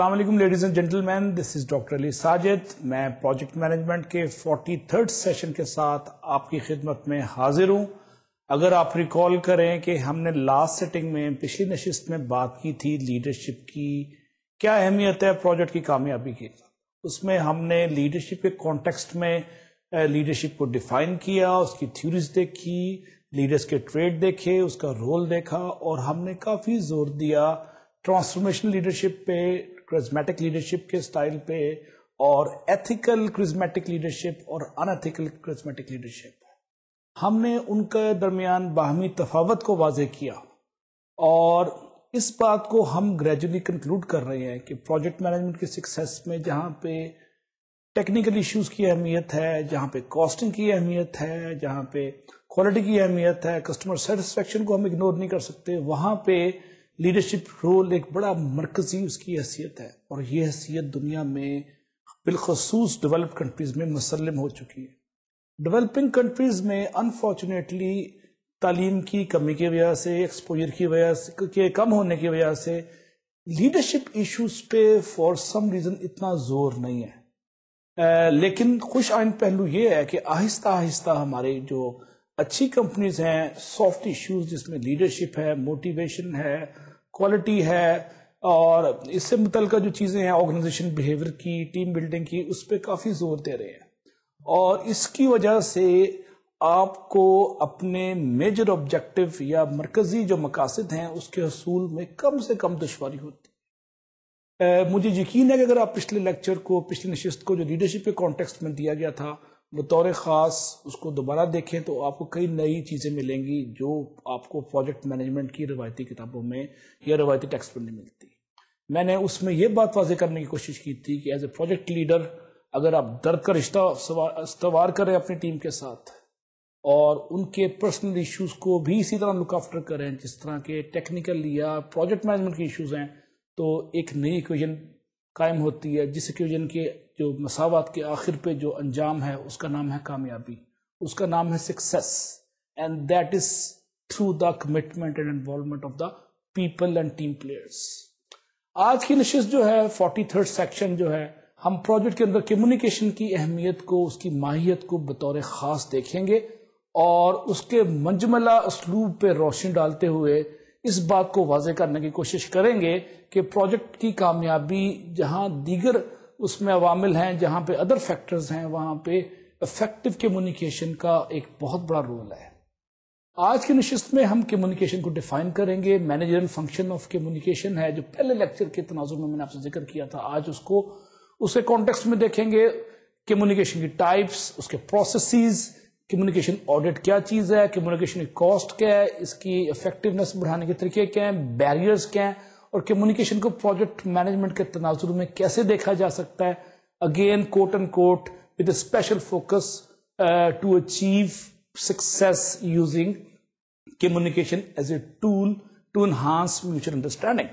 Aslam ladies and gentleman this is doctor Ali Sajid मैं project management के forty third session के साथ आपकी खिदमत में हाजिर हूं अगर आप रिकॉल करें कि हमने लास्ट सेटिंग में पिछली नशिस्त में बात की थी लीडरशिप की क्या अहमियत है प्रोजेक्ट की कामयाबी की उसमें हमने लीडरशिप के कॉन्टेक्स्ट में लीडरशिप को डिफाइन किया उसकी थ्यूरीज देखी लीडर्स के ट्रेड देखे उसका रोल देखा और हमने काफ़ी जोर दिया ट्रांसफॉर्मेशन लीडरशिप पे क्रिजमेटिक लीडरशिप के स्टाइल पे और एथिकल क्रिजमेटिक लीडरशिप और अनएथिकल क्रिजमेटिक लीडरशिप हमने उनके दरमियान बाहमी तफावत को वाजे किया और इस बात को हम ग्रेजुअली कंक्लूड कर रहे हैं कि प्रोजेक्ट मैनेजमेंट के सक्सेस में जहाँ पे टेक्निकल इश्यूज की अहमियत है जहाँ पे कॉस्टिंग की अहमियत है जहाँ पे क्वालिटी की अहमियत है कस्टमर सेटिस्फेक्शन को हम इग्नोर नहीं कर सकते वहाँ पे लीडरशिप रोल एक बड़ा मरकजी उसकी हैसियत है और ये हैसियत दुनिया में बिलखसूस डेवलप कंट्रीज़ में मुसलम हो चुकी है डेवलपिंग कंट्रीज़ में अनफॉर्चुनेटली तालीम की कमी की वजह से एक्सपोजर की वजह से के कम होने की वजह से लीडरशिप इश्यूज पे फॉर सम रीज़न इतना ज़ोर नहीं है आ, लेकिन खुश आइन पहलू ये है कि आहिस्ता आहिस्ता हमारे जो अच्छी कंपनीज हैं सॉफ्ट इश्यूज जिसमें लीडरशिप है मोटिवेशन है क्वालिटी है और इससे मुतल जो चीज़ें हैं ऑर्गेनाइजेशन बिहेवियर की टीम बिल्डिंग की उस पर काफ़ी जोर दे रहे हैं और इसकी वजह से आपको अपने मेजर ऑब्जेक्टिव या मरकजी जो मकासद हैं उसके हसूल में कम से कम दुशारी होती है मुझे यकीन है कि अगर आप पिछले लेक्चर को पिछली नशस्त को जो लीडरशिप के कॉन्टेक्स्ट में दिया गया था बतौर ख़ास उसको दोबारा देखें तो आपको कई नई चीज़ें मिलेंगी जो आपको प्रोजेक्ट मैनेजमेंट की रवायती किताबों में या रवायती टेक्स्ट पर नहीं मिलती मैंने उसमें यह बात वाजे करने की कोशिश की थी कि एज ए प्रोजेक्ट लीडर अगर आप दर्द का रिश्ता सवार करें अपनी टीम के साथ और उनके पर्सनल इश्यूज को भी इसी तरह लुक आफ्टर करें जिस तरह के टेक्निकल या प्रोजेक्ट मैनेजमेंट के इश्यूज हैं तो एक नई इक्वेजन कायम होती है जिस इक्वेजन के जो मसावत के आखिर पे जो अंजाम है उसका नाम है कामयाबी उसका नाम है success and that is through the commitment and involvement of the people and team players आज की नशिश जो है फोर्टी थर्ड सेक्शन जो है हम प्रोजेक्ट के अंदर कम्युनिकेशन की अहमियत को उसकी माहियत को बतौर ख़ास देखेंगे और उसके मंजमला असलूब पे रोशनी डालते हुए इस बात को वाजे करने की कोशिश करेंगे कि प्रोजेक्ट की कामयाबी जहां दीगर उसमें अवामिल हैं जहां पे अदर फैक्टर्स हैं वहां पे इफेक्टिव कम्युनिकेशन का एक बहुत बड़ा रोल है आज की नशस्त में हम कम्युनिकेशन को डिफाइन करेंगे मैनेजरल फंक्शन ऑफ कम्युनिकेशन है जो पहले लेक्चर के तनाजुर में मैंने आपसे जिक्र किया था आज उसको उसे कॉन्टेक्स्ट में देखेंगे कम्युनिकेशन की टाइप्स उसके प्रोसेसेस कम्युनिकेशन ऑडिट क्या चीज़ है कम्युनिकेशन की कॉस्ट क्या है इसकी इफेक्टिवनेस बढ़ाने के तरीके क्या हैं बैरियर्स क्या हैं और कम्युनिकेशन को प्रोजेक्ट मैनेजमेंट के तनाजुर में कैसे देखा जा सकता है again quote and quote with special focus to achieve success using communication as a tool to enhance mutual understanding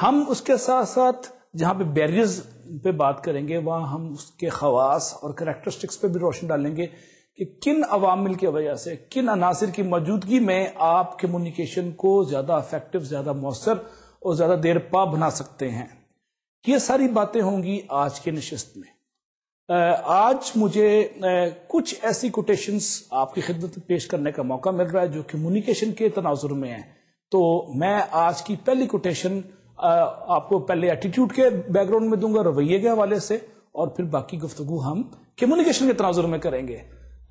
हम उसके साथ साथ जहां पे बैरियर्स पे बात करेंगे वहां हम उसके खवास और करेक्टरिस्टिक्स पे भी रोशन डालेंगे कि किन अवामिल की वजह से किन अनासर की मौजूदगी में आप कम्युनिकेशन को ज्यादा इफेक्टिव ज्यादा मौसर और ज़्यादा देर पा बना सकते हैं ये सारी बातें होंगी आज के नशस्त में आज मुझे कुछ ऐसी कोटेशंस आपकी खिदमत पेश करने का मौका मिल रहा है जो कम्युनिकेशन के तनाजुर में है तो मैं आज की पहली कोटेशन आपको पहले एटीट्यूड के बैकग्राउंड में दूंगा रवैये के हवाले से और फिर बाकी गुफ्तु हम कम्युनिकेशन के तनाजुर में करेंगे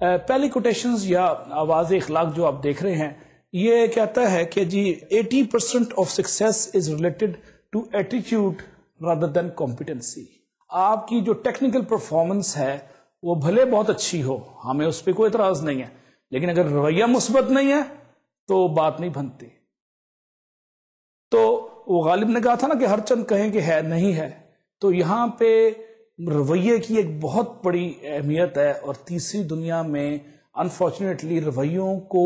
पहली कोटेशन या आवाज़ इखलाक जो आप देख रहे हैं ये कहता है कि जी 80 percent of success is related to attitude rather than competency आपकी जो टेक्निकल परफॉर्मेंस है वो भले बहुत अच्छी हो हमें उस पर कोई एतराज नहीं है लेकिन अगर रवैया मुस्बत नहीं है तो बात नहीं बनती तो वो गालिब ने कहा था ना कि हर चंद कहें कि है नहीं है तो यहां पे रवैये की एक बहुत बड़ी अहमियत है और तीसरी दुनिया में अनफॉर्चुनेटली रवैयों को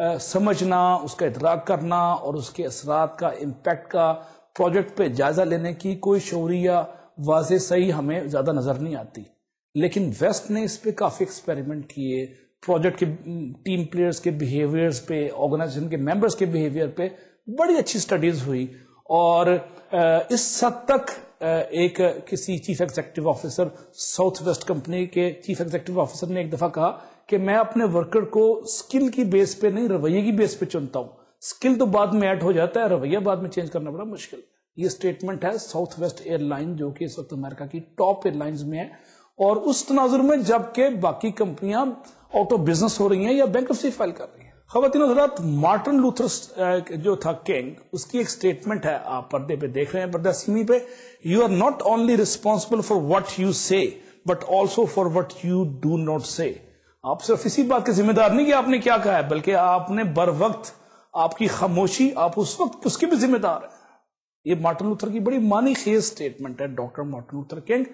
समझना उसका इतराक करना और उसके असरात का इम्पेक्ट का प्रोजेक्ट पे जायज़ा लेने की कोई शौरिया या वाज सही हमें ज़्यादा नज़र नहीं आती लेकिन वेस्ट ने इस पर काफ़ी एक्सपेरिमेंट किए प्रोजेक्ट के टीम प्लेयर्स के बिहेवियर्स पे ऑर्गेनाइजेशन के मेंबर्स के बिहेवियर पे बड़ी अच्छी स्टडीज हुई और इस हद तक एक किसी chief executive officer south west company के चीफ एग्जीक्यूटिव ऑफिसर ने एक दफा कहा कि मैं अपने वर्कर को स्किल की बेस पे नहीं रवैये की बेस पे चुनता हूं स्किल तो बाद में ऐड हो जाता है रवैया बाद में चेंज करना बड़ा मुश्किल ये स्टेटमेंट है साउथ वेस्ट एयरलाइन जो कि इस वक्त अमेरिका की टॉप एयरलाइंस में है और उस तनाजुर में जबकि बाकी कंपनियां आउट ऑफ बिजनेस हो रही हैं या बैंक फाइल कर रही है खातिन मार्टिन लूथर जो था किंग उसकी एक स्टेटमेंट है आप पर्दे पे देख रहे हैं पर्दा सीमी पे you are not only responsible for what you say but also for what you do not say आप सिर्फ इसी बात के जिम्मेदार नहीं कि आपने क्या कहा है बल्कि आपने बर वक्त आपकी खामोशी आप उस वक्त उसके भी जिम्मेदार है ये मार्टिन लूथर की बड़ी मानी खेज स्टेटमेंट है doctor Martin Luther King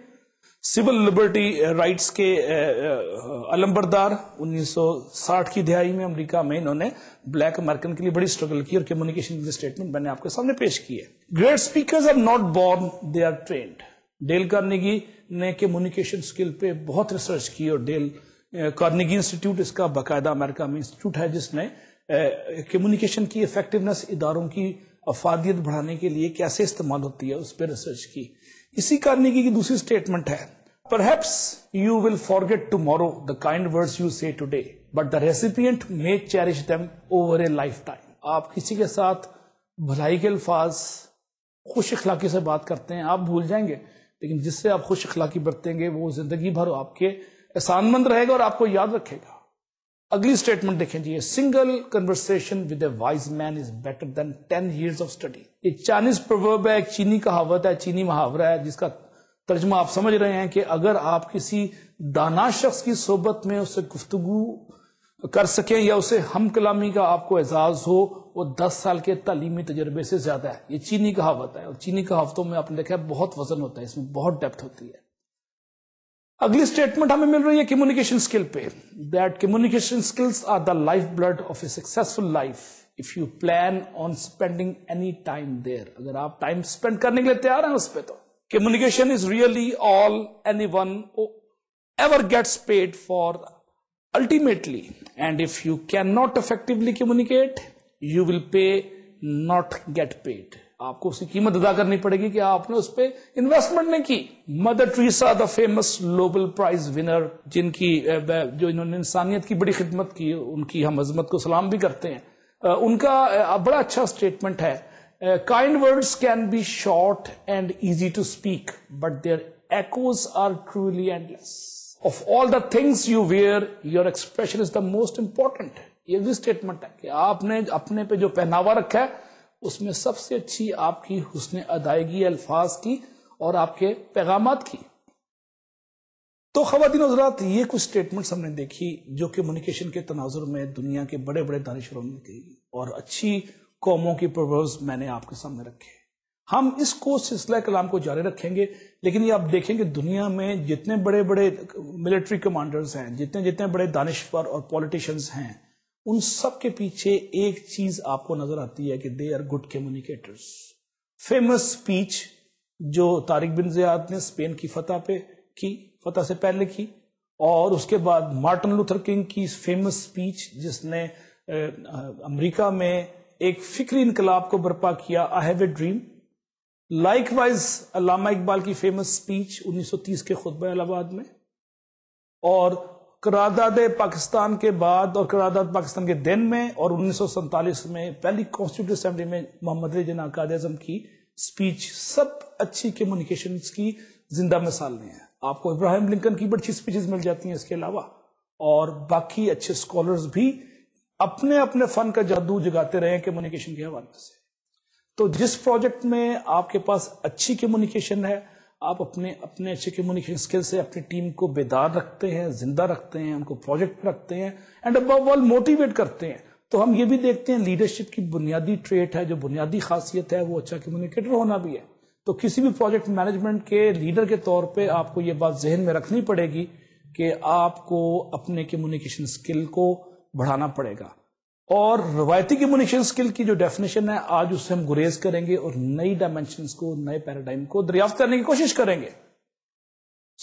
civil liberty rights के अलंबरदार 1960 की दिहाई में अमेरिका में इन्होंने ब्लैक अमेरिकन के लिए बड़ी स्ट्रगल की और कम्युनिकेशन की स्टेटमेंट मैंने आपके सामने पेश की है great speakers are not born they are trained Dale Carnegie ने कम्युनिकेशन स्किल पे बहुत रिसर्च की और डेल कार्नेगी इंस्टीट्यूट इसका बाकायदा अमेरिका में इंस्टीट्यूट है जिसने कम्युनिकेशन की इफेक्टिवनेस इदारों की अफादियत बढ़ाने के लिए कैसे इस्तेमाल होती है उस पर रिसर्च की इसी कार्नेगी की दूसरी स्टेटमेंट है Perhaps you will forget the kind words you say today but the recipient may cherish them over a life time आप किसी के साथ भलाई के अल्फाज खुश अखलाकी से बात करते हैं आप भूल जाएंगे लेकिन जिससे आप खुश अखलाकी बरतेंगे वो जिंदगी भर आपके एहसानमंद रहेगा और आपको याद रखेगा अगली स्टेटमेंट देखें जी single conversation with a wise man is better than ten years of study ये चाइनीज प्रवर्ब है एक चीनी कहावत है चीनी मुहावरा है जिसका तर्जमा आप समझ रहे हैं कि अगर आप किसी दाना शख्स की सोबत में उसे गुफ्तगु कर सकें या उसे हम कलामी का आपको एजाज हो वो दस साल के तालीमी तजर्बे से ज्यादा है ये चीनी कहावत है और चीनी कहावतों में आपने देखा है बहुत वजन होता है इसमें बहुत डेप्थ होती है अगली स्टेटमेंट हमें मिल रही है कम्युनिकेशन स्किल पे that communication skills are the life blood of a successful life if you plan on spending any time there अगर आप टाइम स्पेंड करने के लिए तैयार हैं उस पर तो communication is really all anyone ever gets paid for ultimately and if you can not effectively communicate you will pay not get paid आपको उसकी कीमत अदा करनी पड़ेगी कि आपने उस पर इन्वेस्टमेंट नहीं की Mother Teresa the famous Nobel prize winner जिनकी जो इन्होंने इंसानियत की बड़ी खिदमत की उनकी हम अजमत को सलाम भी करते हैं उनका बड़ा अच्छा स्टेटमेंट है kind words can be short and easy to speak but their echoes are truly endless of all the things you wear your expression is the most important ये भी स्टेटमेंट है कि आपने अपने पे जो पहनावा रखा है उसमें सबसे अच्छी आपकी हुसन अदायगी अल्फाज की और आपके पैगाम की तो खातिन हजरात ये कुछ स्टेटमेंट्स हमने देखी जो कम्युनिकेशन के तनाजुर में दुनिया के बड़े बड़े दानश्वरों ने कही और अच्छी कौमों की प्रोवर्स मैंने आपके सामने रखे हम इसको सिलसिला कलाम को जारी रखेंगे लेकिन ये आप देखेंगे दुनिया में जितने बड़े बड़े मिलिट्री कमांडर्स हैं जितने जितने बड़े दानश्वर और पॉलिटिशियंस हैं उन सब के पीछे एक चीज आपको नजर आती है कि they are good communicators famous speech जो तारिक बिन जियाद ने स्पेन की फतह पे की फतह से पहले की और उसके बाद मार्टिन लूथर किंग की फेमस स्पीच जिसने अमेरिका में एक फिक्री इनकलाब को बर्पा किया I have a dream likewise Allama Iqbal की फेमस स्पीच 1930 के खुतब इलाहाबाद में और करारदाद पाकिस्तान के बाद और करारदाद पाकिस्तान के दिन में और उन्नीस में पहली कॉन्स्टिट्यूट असम्बली में मोहम्मद रे जिना काद अजम की स्पीच सब अच्छी कम्युनिकेशन की जिंदा मिसालें है आपको इब्राहिम लिंकन की बड़ी अच्छी स्पीचेस मिल जाती हैं इसके अलावा और बाकी अच्छे स्कॉलर्स भी अपने अपने फन का जादू जगाते रहे कम्युनिकेशन के हवाले से तो जिस प्रोजेक्ट में आपके पास अच्छी कम्युनिकेशन है आप अपने अपने अच्छे कम्युनिकेशन स्किल से अपनी टीम को बेदार रखते हैं जिंदा रखते हैं उनको प्रोजेक्ट पर रखते हैं एंड अब ऑल मोटिवेट करते हैं तो हम ये भी देखते हैं लीडरशिप की बुनियादी ट्रेट है जो बुनियादी खासियत है वो अच्छा कम्युनिकेटर होना भी है तो किसी भी प्रोजेक्ट मैनेजमेंट के लीडर के तौर पे आपको ये बात जहन में रखनी पड़ेगी कि आपको अपने कम्युनिकेशन स्किल को बढ़ाना पड़ेगा और रवायती कम्युनिकेशन स्किल की जो डेफिनेशन है आज उससे हम गुरेज करेंगे और नई डायमेंशन को नए पैराडाइम को दरियाफ्त करने की कोशिश करेंगे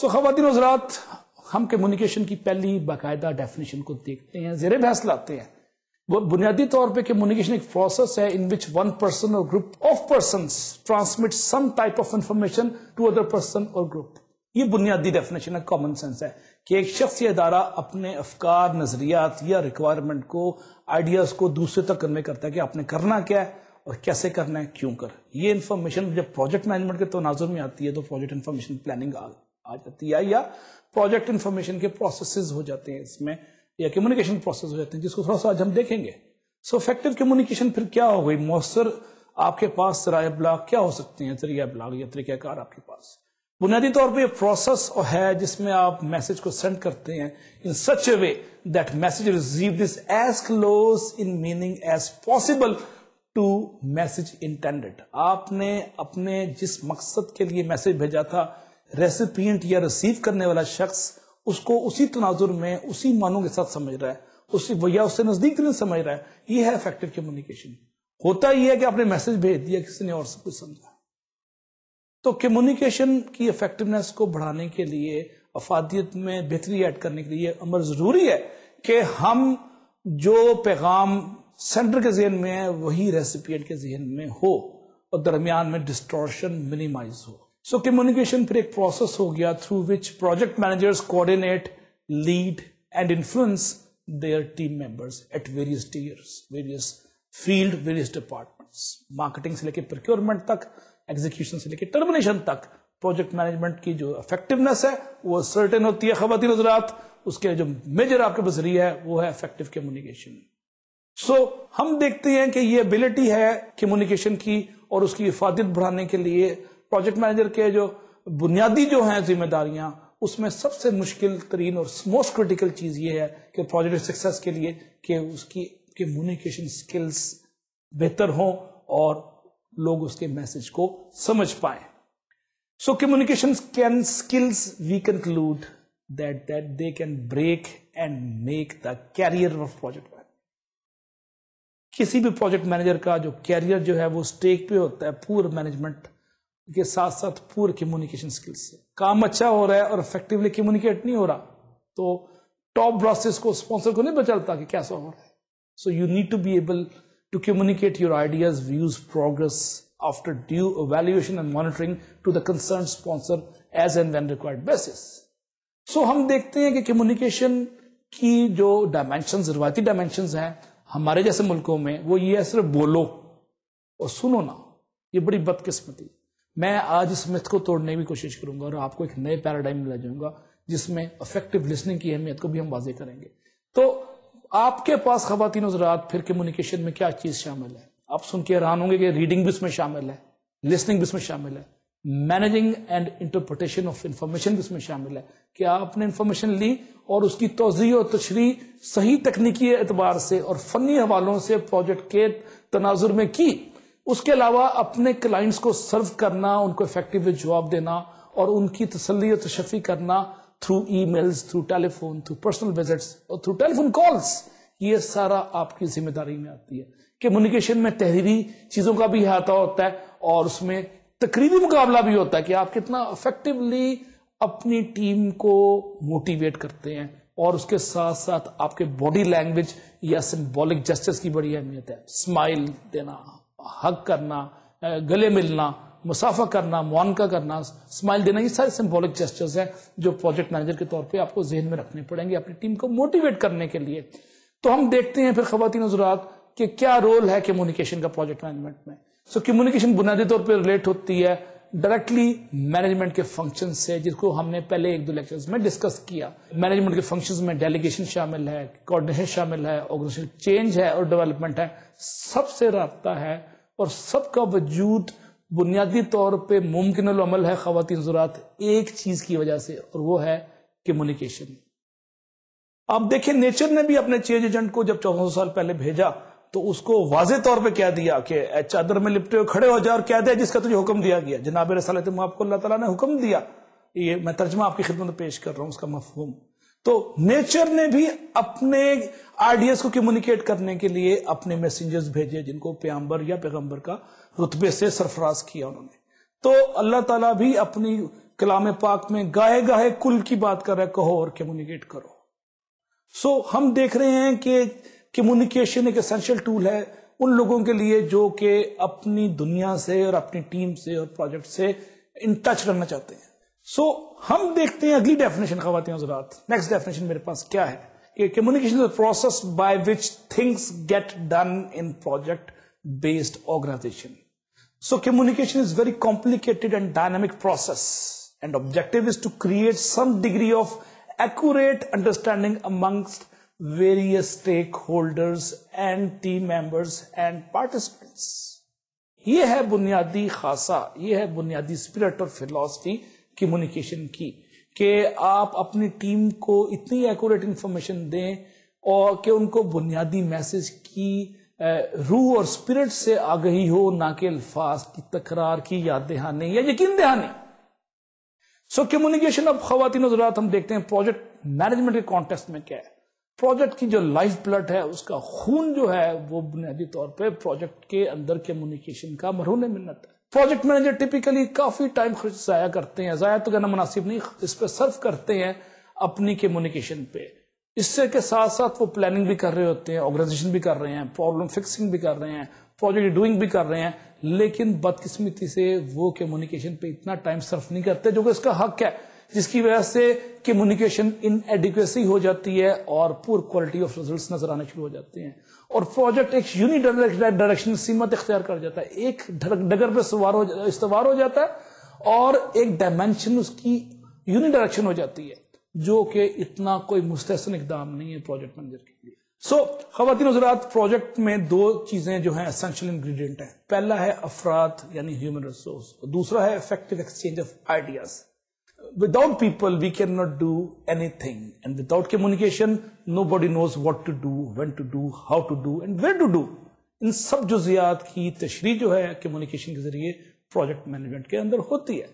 सो खातिन हजरात हम कम्युनिकेशन की पहली बाकायदा डेफिनेशन को देखते हैं जेरे बहस लाते हैं वो बुनियादी तौर पे कम्युनिकेशन एक प्रोसेस है इन विच वन पर्सन और group of person transmit some type of information to other person और ग्रुप ये बुनियादी डेफिनेशन है कॉमन सेंस है कि एक शख्स या अदारा अपने अफकार नज़रियात या रिक्वायरमेंट को आइडियाज़ को दूसरे तक करने करता है कि आपने करना क्या है और कैसे करना है क्यों कर ये इन्फॉर्मेशन जब प्रोजेक्ट मैनेजमेंट के तनाजुर तो में आती है तो प्रोजेक्ट इन्फॉर्मेशन प्लानिंग आ, आ जाती है या प्रोजेक्ट इन्फॉर्मेशन के प्रोसेस हो जाते हैं इसमें या कम्युनिकेशन प्रोसेस हो जाते हैं जिसको थोड़ा सा आज हम देखेंगे सो इफेक्टिव कम्युनिकेशन फिर क्या हो गई मौसर आपके पास सराय ब्लॉक क्या हो सकते हैं जरिया ब्लॉक या तरीक़ाकार आपके पास बुनियादी तौर पर प्रोसेस है जिसमें आप मैसेज को सेंड करते हैं in such a way that message receive this as close in meaning as possible to message intended आपने अपने जिस मकसद के लिए मैसेज भेजा था रेसिपियंट या रिसीव करने वाला शख्स उसको उसी तनाजुर में उसी मानों के साथ समझ रहा है उसी या उससे नजदीक नहीं समझ रहा है ये है इफेक्टिव कम्युनिकेशन होता ही है कि आपने मैसेज भेज दिया किसी ने और सब कुछ समझा तो कम्युनिकेशन की इफेक्टिवनेस को बढ़ाने के लिए अफादियत में बेहतरी ऐड करने के लिए अमर ज़रूरी है कि हम जो पैगाम सेंटर के जहन में है वही रेसिपियट के जहन में हो और दरमियान में डिस्ट्रॉशन मिनिमाइज हो सो कम्युनिकेशन फिर एक प्रोसेस हो गया through which project managers coordinate lead and influence their team members at various tiers various field various departments marketing से लेकर प्रोक्योरमेंट तक एग्जीक्यूशन से लेकर टर्मिनेशन तक प्रोजेक्ट मैनेजमेंट की जो इफेक्टिवनेस है वो सर्टेन होती है खबर हजरात उसके जो मेजर आपके पास है वो है इफेक्टिव कम्युनिकेशन सो हम देखते हैं कि ये एबिलिटी है कम्युनिकेशन की और उसकी इफादियत बढ़ाने के लिए प्रोजेक्ट मैनेजर के जो बुनियादी जो हैं जिम्मेदारियां उसमें सबसे मुश्किल तरीन और मोस्ट क्रिटिकल चीज ये है कि प्रोजेक्ट सक्सेस के लिए कि उसकी कम्युनिकेशन स्किल्स बेहतर हों और लोग उसके मैसेज को समझ पाए so communication can skills we conclude that that they can break and make the career of project manager किसी भी प्रोजेक्ट मैनेजर का जो कैरियर जो है वो स्टेक पे होता है पूर मैनेजमेंट के साथ साथ पूर कम्युनिकेशन स्किल्स से काम अच्छा हो रहा है और इफेक्टिवली कम्युनिकेट नहीं हो रहा तो टॉप ब्रॉसेस को स्पॉन्सर को नहीं बचाता कि कैसा हो रहा है so you need to be able to communicate your ideas, views, progress after due evaluation and monitoring to the concerned sponsor as and when required basis. So हम देखते हैं कि communication की जो dimensions, रिवायती dimensions हैं हमारे जैसे मुल्कों में वो ये है सिर्फ बोलो और सुनो ना ये बड़ी बदकिस्मती मैं आज इस मिथ को तोड़ने की कोशिश करूंगा और आपको एक नए पैराडाइम ले जाऊंगा जिसमें अफेक्टिव लिसनिंग की अहमियत को भी हम वाजे करेंगे तो आपके पास खातिन हजरात फिर कम्युनिकेशन में क्या चीज शामिल है आप सुन के हैरान होंगे कि रीडिंग भी इसमें शामिल है लिसनिंग भी इसमें शामिल है managing and interpretation of information भी इसमें शामिल है कि आपने इंफॉर्मेशन ली और उसकी तोजी और तशरी सही तकनीकी एतबार से और फनी हवालों से प्रोजेक्ट के तनाजुर में की उसके अलावा अपने क्लाइंट्स को सर्व करना उनको इफेक्टिव जवाब देना और उनकी तसली और तशफी करना through emails, through telephone through personal visits और थ्रू टेलीफोन कॉल्स ये सारा आपकी जिम्मेदारी में आती है कम्युनिकेशन में तहरीरी चीजों का भी अहाता होता है और उसमें तकरीबी मुकाबला भी होता है कि आप कितना इफेक्टिवली अपनी टीम को मोटिवेट करते हैं और उसके साथ साथ आपके बॉडी लैंग्वेज या सिंबॉलिक जस्टिस की बड़ी अहमियत है स्माइल देना हक करना गले मिलना मुसाफा करना मुआनका करना स्माइल देना ये सारे सिंबॉलिक जेस्टर्स हैं जो प्रोजेक्ट मैनेजर के तौर पे आपको जहन में रखने पड़ेंगे अपनी टीम को मोटिवेट करने के लिए तो हम देखते हैं फिर खवतिन हजरात कि क्या रोल है कम्युनिकेशन का प्रोजेक्ट मैनेजमेंट में सो कम्युनिकेशन बुनियादी तौर पर रिलेट होती है डायरेक्टली मैनेजमेंट के फंक्शन से जिसको हमने पहले एक दो लेक्चर में डिस्कस किया मैनेजमेंट के फंक्शन में डेलीगेशन शामिल है कोऑर्डिनेशन शामिल है ऑर्गेनाइजेशन चेंज है और डेवलपमेंट है सबसे रहा है और सबका वजूद बुनियादी तौर पे मुमकिन अमल है खातन ज़रात एक चीज़ की वजह से और वो है कम्युनिकेशन आप देखिए नेचर ने भी अपने चेंज एजेंट को जब चौदह साल पहले भेजा तो उसको वाजे तौर पे क्या दिया कि चादर में लिपटे हुए खड़े हो जाए और क्या दिया जिसका तुझे हुक्म दिया गया जनाब रसाल आपको अल्लाह तला ने हुक्म दिया ये मैं तर्जमा आपकी खिदमत पेश कर रहा हूं उसका मफहूम तो नेचर ने भी अपने आइडियाज को कम्युनिकेट करने के लिए अपने मैसेजर्स भेजे जिनको प्याम्बर या पैगम्बर का रुतबे से सरफराज किया उन्होंने तो अल्लाह ताला भी अपनी कलाम पाक में गाहे गाहे कुल की बात कर रहे कहो और कम्युनिकेट करो सो so, हम देख रहे हैं कि कम्युनिकेशन एक असेंशियल टूल है उन लोगों के लिए जो कि अपनी दुनिया से और अपनी टीम से और प्रोजेक्ट से इन टच रहना चाहते हैं सो so, हम देखते हैं अगली डेफिनेशन खातिन जरात नेक्स्ट डेफिनेशन मेरे पास क्या है कि communication is process by which things get done in project based organisation So communication is very complicated and dynamic process and objective is to create some degree of accurate understanding amongst various stakeholders and team members and participants. ये है बुनियादी खासा ये है बुनियादी spirit और philosophy communication की कि आप अपनी टीम को इतनी एक्यूरेट इंफॉर्मेशन दें और कि उनको बुनियादी मैसेज की रूह और स्पिरिट से आगही हो ना कि अल्फाज की तकरार की याद दहानी या यकीन दहानी सो कम्युनिकेशन अब खातन जरात हम देखते हैं प्रोजेक्ट मैनेजमेंट के कॉन्टेक्स्ट में क्या है प्रोजेक्ट की जो लाइफ ब्लड है उसका खून जो है वो बुनियादी तौर पे प्रोजेक्ट के अंदर कम्युनिकेशन का मरहून मिन्नत है प्रोजेक्ट मैनेजर टिपिकली काफी टाइम खर्च जया करते हैं जाया तो कहना मुनासिब नहीं इस पर सर्व करते हैं अपनी कम्युनिकेशन पे इससे के साथ साथ वो प्लानिंग भी कर रहे होते हैं ऑर्गेनाइजेशन भी कर रहे हैं प्रॉब्लम फिक्सिंग भी कर रहे हैं प्रोजेक्ट डूइंग भी कर रहे हैं लेकिन बदकिस्मती से वो कम्युनिकेशन पे इतना टाइम सर्फ नहीं करते जो कि उसका हक है जिसकी वजह से कम्युनिकेशन इन एडिक्वेसी हो जाती है और पुअर क्वालिटी ऑफ रिजल्ट नजर आने शुरू हो जाते हैं और प्रोजेक्ट एक यूनि डायरेक्शन सीमत इख्तियार कर जाता है एक डगर पर सवार हो हो जाता है और एक डायमेंशन उसकी यूनि डायरेक्शन हो जाती है जो कि इतना कोई मुस्तसन इकदाम नहीं है प्रोजेक्ट मैनेजर के लिए सो so, हजरात प्रोजेक्ट में दो चीज़ें जो हैं असेंशियल इंग्रेडिएंट हैं पहला है अफराद यानी ह्यूमन रिसोर्स दूसरा है effective exchange of ideas without people we can not do anything and without communication nobody knows what to do when to do how to do and where to do इन सब जुजियात की तशरी जो है communication के जरिए project management के अंदर होती है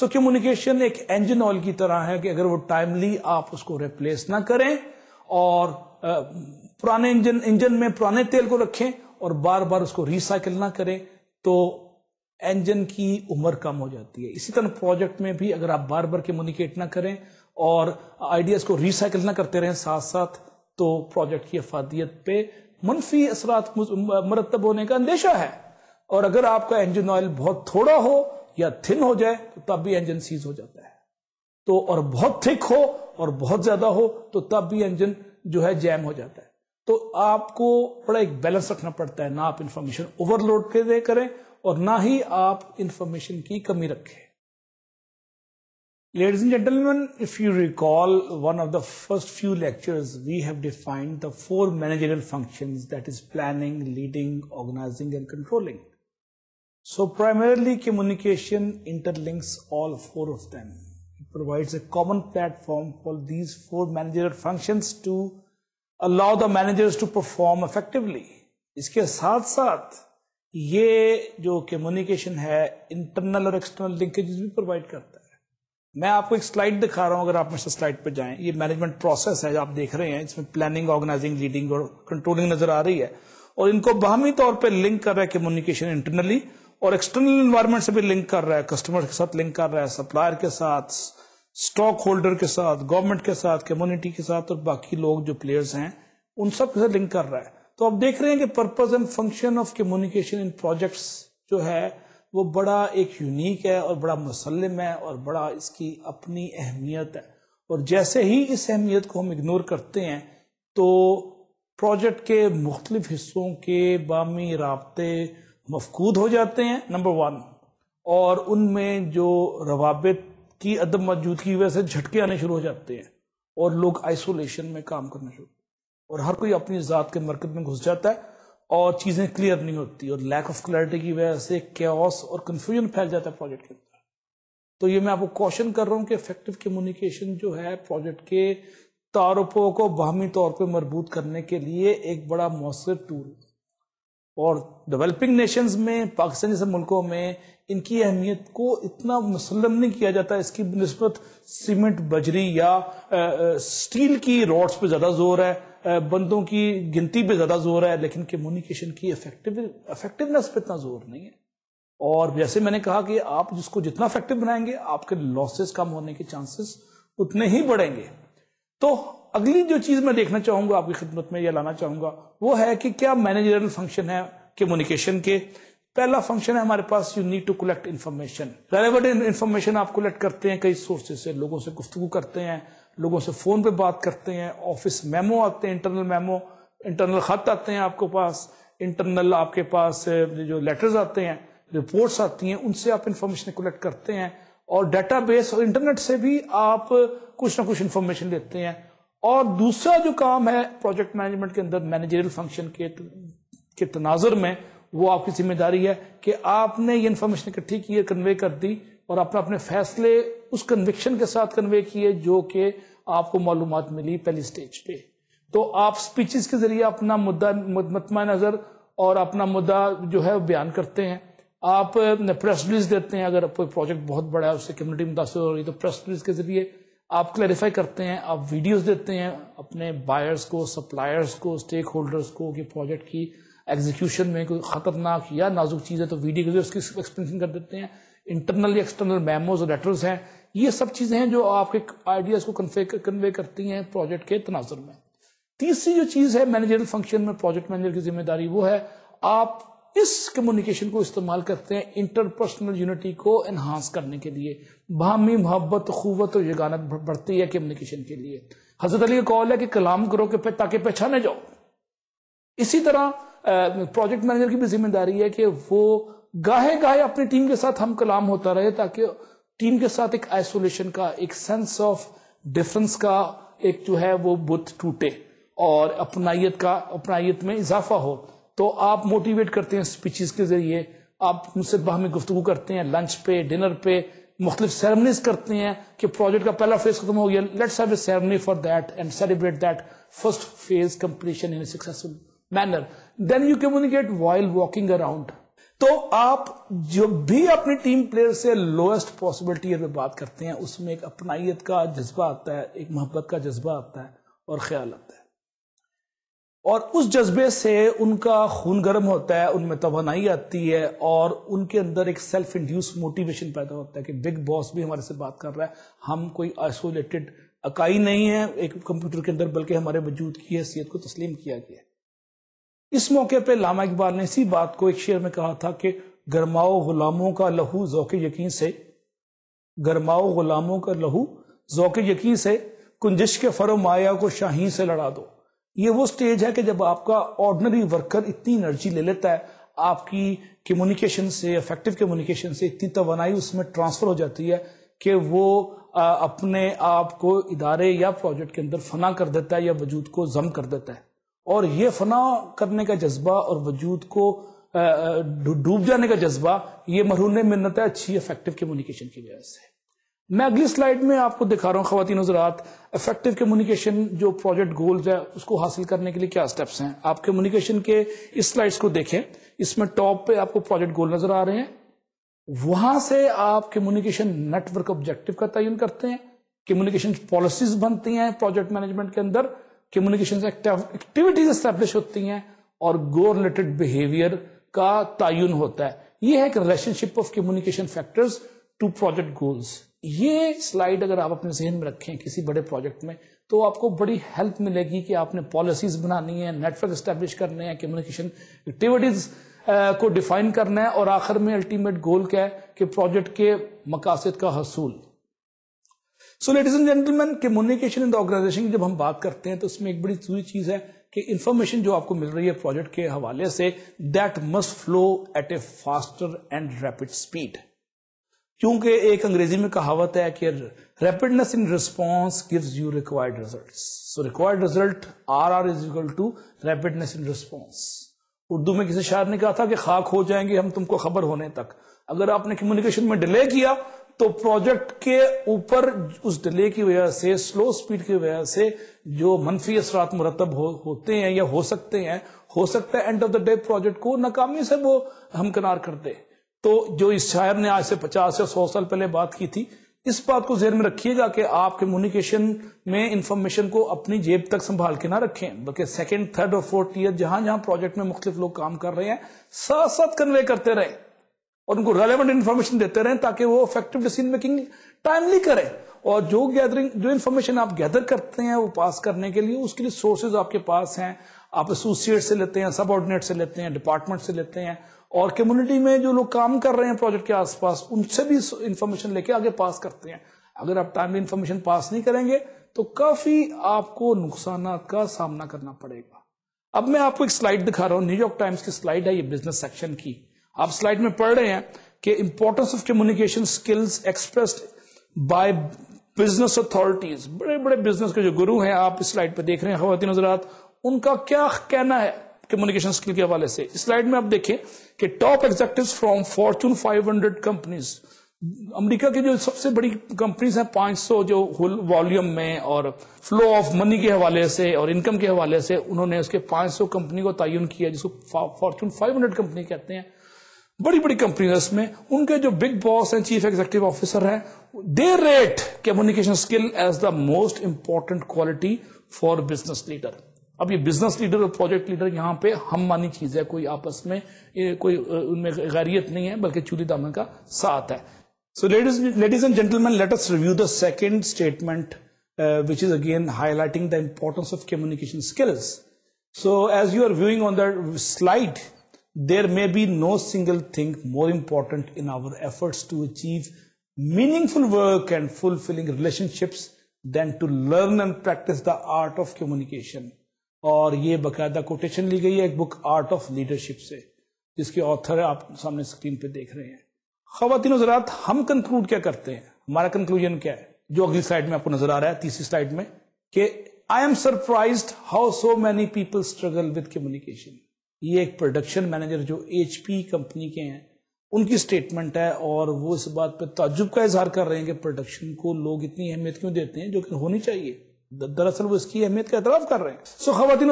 सो कम्युनिकेशन एक इंजन ऑयल की तरह है कि अगर वो टाइमली आप उसको रिप्लेस ना करें और पुराने इंजन इंजन में पुराने तेल को रखें और बार बार उसको रिसाइकिल ना करें तो इंजन की उम्र कम हो जाती है इसी तरह प्रोजेक्ट में भी अगर आप बार बार कम्युनिकेट ना करें और आइडियाज को रिसाइकिल ना करते रहें साथ साथ तो प्रोजेक्ट की अफादियत पे मनफी असरा मरतब होने का अंदेशा है और अगर आपका इंजन ऑयल बहुत थोड़ा हो या थिन हो जाए तो तब भी इंजन सीज हो जाता है तो और बहुत थिक हो और बहुत ज्यादा हो तो तब भी इंजन जो है जैम हो जाता है तो आपको बड़ा एक बैलेंस रखना पड़ता है ना आप इंफॉर्मेशन ओवरलोड कर करें और ना ही आप इंफॉर्मेशन की कमी रखें ladies and gentleman if you recall one of the first few lectures we have defined the four managerial functions that is planning leading organising and controlling So primarily communication interlinks all four of them. It provides a common platform for these four managerial functions to allow the managers to perform effectively. इसके साथ साथ ये जो communication है internal और external linkages भी provide करता है मैं आपको एक स्लाइड दिखा रहा हूं अगर आप मेरे स्लाइड पर जाएं ये मैनेजमेंट प्रोसेस है जो आप देख रहे हैं इसमें प्लानिंग ऑर्गेनाइजिंग लीडिंग और कंट्रोलिंग नजर आ रही है और इनको बाहमी तौर पर लिंक कर रहा है कम्युनिकेशन इंटरनली और एक्सटर्नल इन्वायरमेंट से भी लिंक कर रहा है कस्टमर के साथ लिंक कर रहा है सप्लायर के साथ स्टॉक होल्डर के साथ गवर्नमेंट के साथ कम्युनिटी के साथ और बाकी लोग जो प्लेयर्स हैं उन सब के साथ लिंक कर रहा है तो आप देख रहे हैं कि purpose and function of communication in projects जो है वो बड़ा एक यूनिक है और बड़ा मुसलम है और बड़ा इसकी अपनी अहमियत है और जैसे ही इस अहमियत को हम इग्नोर करते हैं तो प्रोजेक्ट के मुख्तलिफ हिस्सों के बामी रबते मफकूद हो जाते हैं नंबर वन और उनमें जो रवाबित की अदम मौजूदगी की वजह से झटके आने शुरू हो जाते हैं और लोग आइसोलेशन में काम करना शुरू और हर कोई अपनी ज़ात के मरकज में घुस जाता है और चीज़ें क्लियर नहीं होती और लैक ऑफ क्लैरिटी की वजह से क्या और कन्फ्यूजन फैल जाता है प्रोजेक्ट के अंदर तो ये मैं आपको कॉशन कर रहा हूँ कि इफेक्टिव कम्युनिकेशन जो है प्रोजेक्ट के तारपों को बाहमी तौर पर मरबूत करने के लिए एक बड़ा मौसर टूल है और डेवलपिंग नेशंस में पाकिस्तान जैसे मुल्कों में इनकी अहमियत को इतना मुसलम नहीं किया जाता इसकी बनस्बत सीमेंट बजरी या आ, आ, स्टील की रॉड्स पे ज़्यादा जोर है बंदों की गिनती पे ज़्यादा जोर है लेकिन कम्युनिकेशन की इफेक्टिव इफेक्टिवनेस पे इतना जोर नहीं है और जैसे मैंने कहा कि आप जिसको जितना इफेक्टिव बनाएंगे आपके लॉसेस कम होने के चांसेस उतने ही बढ़ेंगे तो अगली जो चीज मैं देखना चाहूंगा आपकी खिदमत में या लाना चाहूंगा वो है कि क्या मैनेजरल फंक्शन है कम्युनिकेशन के पहला फंक्शन है हमारे पास you need to collect information relevant information आप कलेक्ट करते हैं कई सोर्सेज से लोगों से गुफ्तु करते हैं लोगों से फोन पे बात करते हैं ऑफिस मेमो आते हैं इंटरनल मेमो इंटरनल खत आते हैं आपके पास इंटरनल आपके पास जो लेटर्स आते हैं रिपोर्ट्स आती हैं उनसे आप इन्फॉर्मेशन कलेक्ट करते हैं और डेटाबेस और इंटरनेट से भी आप कुछ ना कुछ इंफॉर्मेशन लेते हैं और दूसरा जो काम है प्रोजेक्ट मैनेजमेंट के अंदर मैनेजरियल फंक्शन के के तनाजर में वो आपकी जिम्मेदारी है कि आपने ये इन्फॉर्मेशन इकट्ठी की है कन्वे कर दी और अपने अपने फैसले उस कन्विक्शन के साथ कन्वे किए जो कि आपको मालूम मिली पहली स्टेज पे तो आप स्पीचेस के जरिए अपना मुद्दा मतम नज़र और अपना मुद्दा जो है बयान करते हैं आप प्रेस रिलीज देते हैं अगर कोई प्रोजेक्ट बहुत बड़ा है उससे कम्युनिटी मुतासर हो रही है तो प्रेस रिलीज के जरिए आप क्लैरिफाई करते हैं आप वीडियोस देते हैं अपने बायर्स को सप्लायर्स को स्टेक होल्डर्स को कि प्रोजेक्ट की एग्जीक्यूशन में कोई खतरनाक या नाजुक चीज़ है तो वीडियो के जरिए उसकी एक्सप्लेनेशन कर देते हैं इंटरनल एक्सटर्नल मेमोज और लेटर्स हैं ये सब चीज़ें हैं जो आपके आइडियाज़ को कन्वे करती हैं प्रोजेक्ट के तनाजर में तीसरी जो चीज़ है मैनेजरल फंक्शन में प्रोजेक्ट मैनेजर की जिम्मेदारी वो है आप इस कम्युनिकेशन को इस्तेमाल करते हैं इंटरपर्सनल यूनिटी को एनहांस करने के लिए बाहमी मोहब्बत ख़ुवत और यगानत बढ़ती है कम्युनिकेशन के लिए हजरत अली का कॉल है कि कलाम करो के ताकि पहचाने जाओ इसी तरह प्रोजेक्ट मैनेजर की भी जिम्मेदारी है कि वो गाहे गाहे अपनी टीम के साथ हम कलाम होता रहे ताकि टीम के साथ एक आइसोलेशन का एक सेंस ऑफ डिफरेंस का एक जो है वो बुत टूटे और अपनाइत का अपनाइत में इजाफा हो तो आप मोटिवेट करते हैं स्पीचेस के जरिए आप उनसे बाहमी गुफ्तु करते हैं लंच पे डिनर पे मुख्तलिफ सेरेमनीज करते हैं कि प्रोजेक्ट का पहला फेज खत्म हो गया let's have a ceremony for that and celebrate that first phase completion in successful manner then you communicate while walking around तो आप जो भी अपनी टीम प्लेयर से लोएस्ट पॉसिबल टीयर में बात करते हैं उसमें एक अपनाइत का जज्बा आता है एक मोहब्बत का जज्बा आता है और ख्याल आता है और उस जज्बे से उनका खून गर्म होता है उनमें तोनाई आती है और उनके अंदर एक सेल्फ इंड्यूस मोटिवेशन पैदा होता है कि बिग बॉस भी हमारे से बात कर रहा है हम कोई आइसोलेटेड अकाई नहीं है एक कंप्यूटर के अंदर बल्कि हमारे वजूद की हैसियत को तस्लीम किया गया इस मौके पर लामा इकबाल ने इसी बात को एक शेर में कहा था कि गरमाओ गुलामों का लहू जौक यकीन से गरमाओ गुलामों का लहू जौक यकीन से कुंजिश के फरो माया को शाही से लड़ा दो ये वो स्टेज है कि जब आपका ऑर्डनरी वर्कर इतनी एनर्जी ले लेता है आपकी कम्युनिकेशन से इफेक्टिव कम्युनिकेशन से इतनी तोनाई उसमें ट्रांसफर हो जाती है कि वो आ, अपने आप को इदारे या प्रोजेक्ट के अंदर फना कर देता है या वजूद को जम कर देता है और ये फना करने का जज्बा और वजूद को डूब जाने का जज्बा ये मरहून मिन्नत है अच्छी इफेक्टिव कम्युनिकेशन की वजह से मैं अगली स्लाइड में आपको दिखा रहा हूं खातिन हजरात इफेक्टिव कम्युनिकेशन जो प्रोजेक्ट गोल्स है उसको हासिल करने के लिए क्या स्टेप्स हैं आप कम्युनिकेशन के इस स्लाइड्स को देखें इसमें टॉप पे आपको प्रोजेक्ट गोल नजर आ रहे हैं वहां से आप कम्युनिकेशन नेटवर्क ऑब्जेक्टिव का तयन करते हैं कम्युनिकेशन पॉलिसीज बनती हैं प्रोजेक्ट मैनेजमेंट के अंदर कम्युनिकेशन एक्टिविटीज स्टैब्लिश होती हैं और गो रिलेटेड बिहेवियर का तयन होता है यह है एक relationship of communication factors to project goals ये स्लाइड अगर आप अपने जहन में रखें किसी बड़े प्रोजेक्ट में तो आपको बड़ी हेल्प मिलेगी कि आपने पॉलिसीज बनानी है नेटवर्क स्टैब्लिश करने हैं कम्युनिकेशन एक्टिविटीज को डिफाइन करना है और आखिर में अल्टीमेट गोल क्या है कि प्रोजेक्ट के मकासद का हसूल so ladies and gentleman communication in the organisation की जब हम बात करते हैं तो इसमें एक बड़ी जरूरी चीज है कि इंफॉर्मेशन जो आपको मिल रही है प्रोजेक्ट के हवाले से that must flow at a faster and rapid speed क्योंकि एक अंग्रेजी में कहावत है कि rapidness in response gives you required result so required result are are is equal to rapidness in response Urdu में किसी शायर ने कहा था कि खाक हो जाएंगे हम तुमको खबर होने तक अगर आपने कम्युनिकेशन में डिले किया तो प्रोजेक्ट के ऊपर उस डिले की वजह से स्लो स्पीड की वजह से जो मनफी असरा मुरतब हो, होते हैं या हो सकते हैं हो सकता है end of the day project को नाकामी से वो हमकनार करते हैं तो जो इस शायर ने आज से पचास या सौ साल पहले बात की थी इस बात को जेर में रखिएगा कि आप कम्युनिकेशन में इंफॉर्मेशन को अपनी जेब तक संभाल के ना रखें बल्कि सेकंड थर्ड और फोर्थ ईयर जहां जहां प्रोजेक्ट में मुख्तलिफ लोग काम कर रहे हैं साथ साथ कन्वे करते रहे और उनको रेलेवेंट इन्फॉर्मेशन देते रहें ताकि वो इफेक्टिव डिसीजन मेकिंग टाइमली करें और जो गैदरिंग जो इन्फॉर्मेशन आप गैदर करते हैं वो पास करने के लिए उसके लिए सोर्सेज आपके पास हैं आप एसोसिएट से लेते हैं सब से लेते हैं डिपार्टमेंट से लेते हैं और कम्युनिटी में जो लोग काम कर रहे हैं प्रोजेक्ट के आसपास उनसे भी इंफॉर्मेशन लेके आगे पास करते हैं अगर आप टाइमली इंफॉर्मेशन पास नहीं करेंगे तो काफी आपको नुकसान का सामना करना पड़ेगा अब मैं आपको एक स्लाइड दिखा रहा हूं न्यूयॉर्क टाइम्स की स्लाइड है ये बिजनेस सेक्शन की आप स्लाइड में पढ़ रहे हैं कि importance of communication skills expressed by business authorities बड़े बड़े बिजनेस के जो गुरु हैं आप इस स्लाइड पर देख रहे हैं खातिन नजरात उनका क्या कहना है कम्युनिकेशन स्किल के हवाले से स्लाइड में आप देखें कि top executive from Fortune 500 companies America की जो सबसे बड़ी कंपनीज हैं 500 जो वॉल्यूम में और फ्लो ऑफ मनी के हवाले से और इनकम के हवाले से उन्होंने उसके 500 कंपनी को तयन किया जिसको फॉर्चून 500 कंपनी कहते हैं बड़ी बड़ी कंपनीज उसमें उनके जो बिग बॉस हैं चीफ एग्जीक्यूटिव ऑफिसर हैं they rate communication skill as the most important quality for business leader अब ये बिजनेस लीडर और प्रोजेक्ट लीडर यहां पे हम मानी चीज है कोई आपस में कोई उनमें गैरियत नहीं है बल्कि चूली दामन का साथ है so ladies ladies and gentleman let us review the second statement which is again highlighting the importance of communication skills so as you are viewing on the slide there may be no single thing more important in our efforts to achieve meaningful work and fulfilling relationships than to learn and practise the art of communication और ये बाकायदा quotation ली गई है एक book art of leadership से जिसके author आप सामने स्क्रीन पे देख रहे हैं खातिन जरात हम कंक्लूड क्या करते हैं हमारा कंक्लूजन क्या है जो अगली स्लाइड में आपको नजर आ रहा है तीसरी स्लाइड में कि I am surprise how so many people struggle with communication ये एक प्रोडक्शन मैनेजर जो एच कंपनी के हैं उनकी स्टेटमेंट है और वो इस बात पर ताजुब का इजहार कर रहे हैं कि प्रोडक्शन को लोग इतनी अहमियत क्यों देते हैं जो कि होनी चाहिए दरअसल वो इसकी अहमियत का एतराफ कर रहे हैं सो खातिन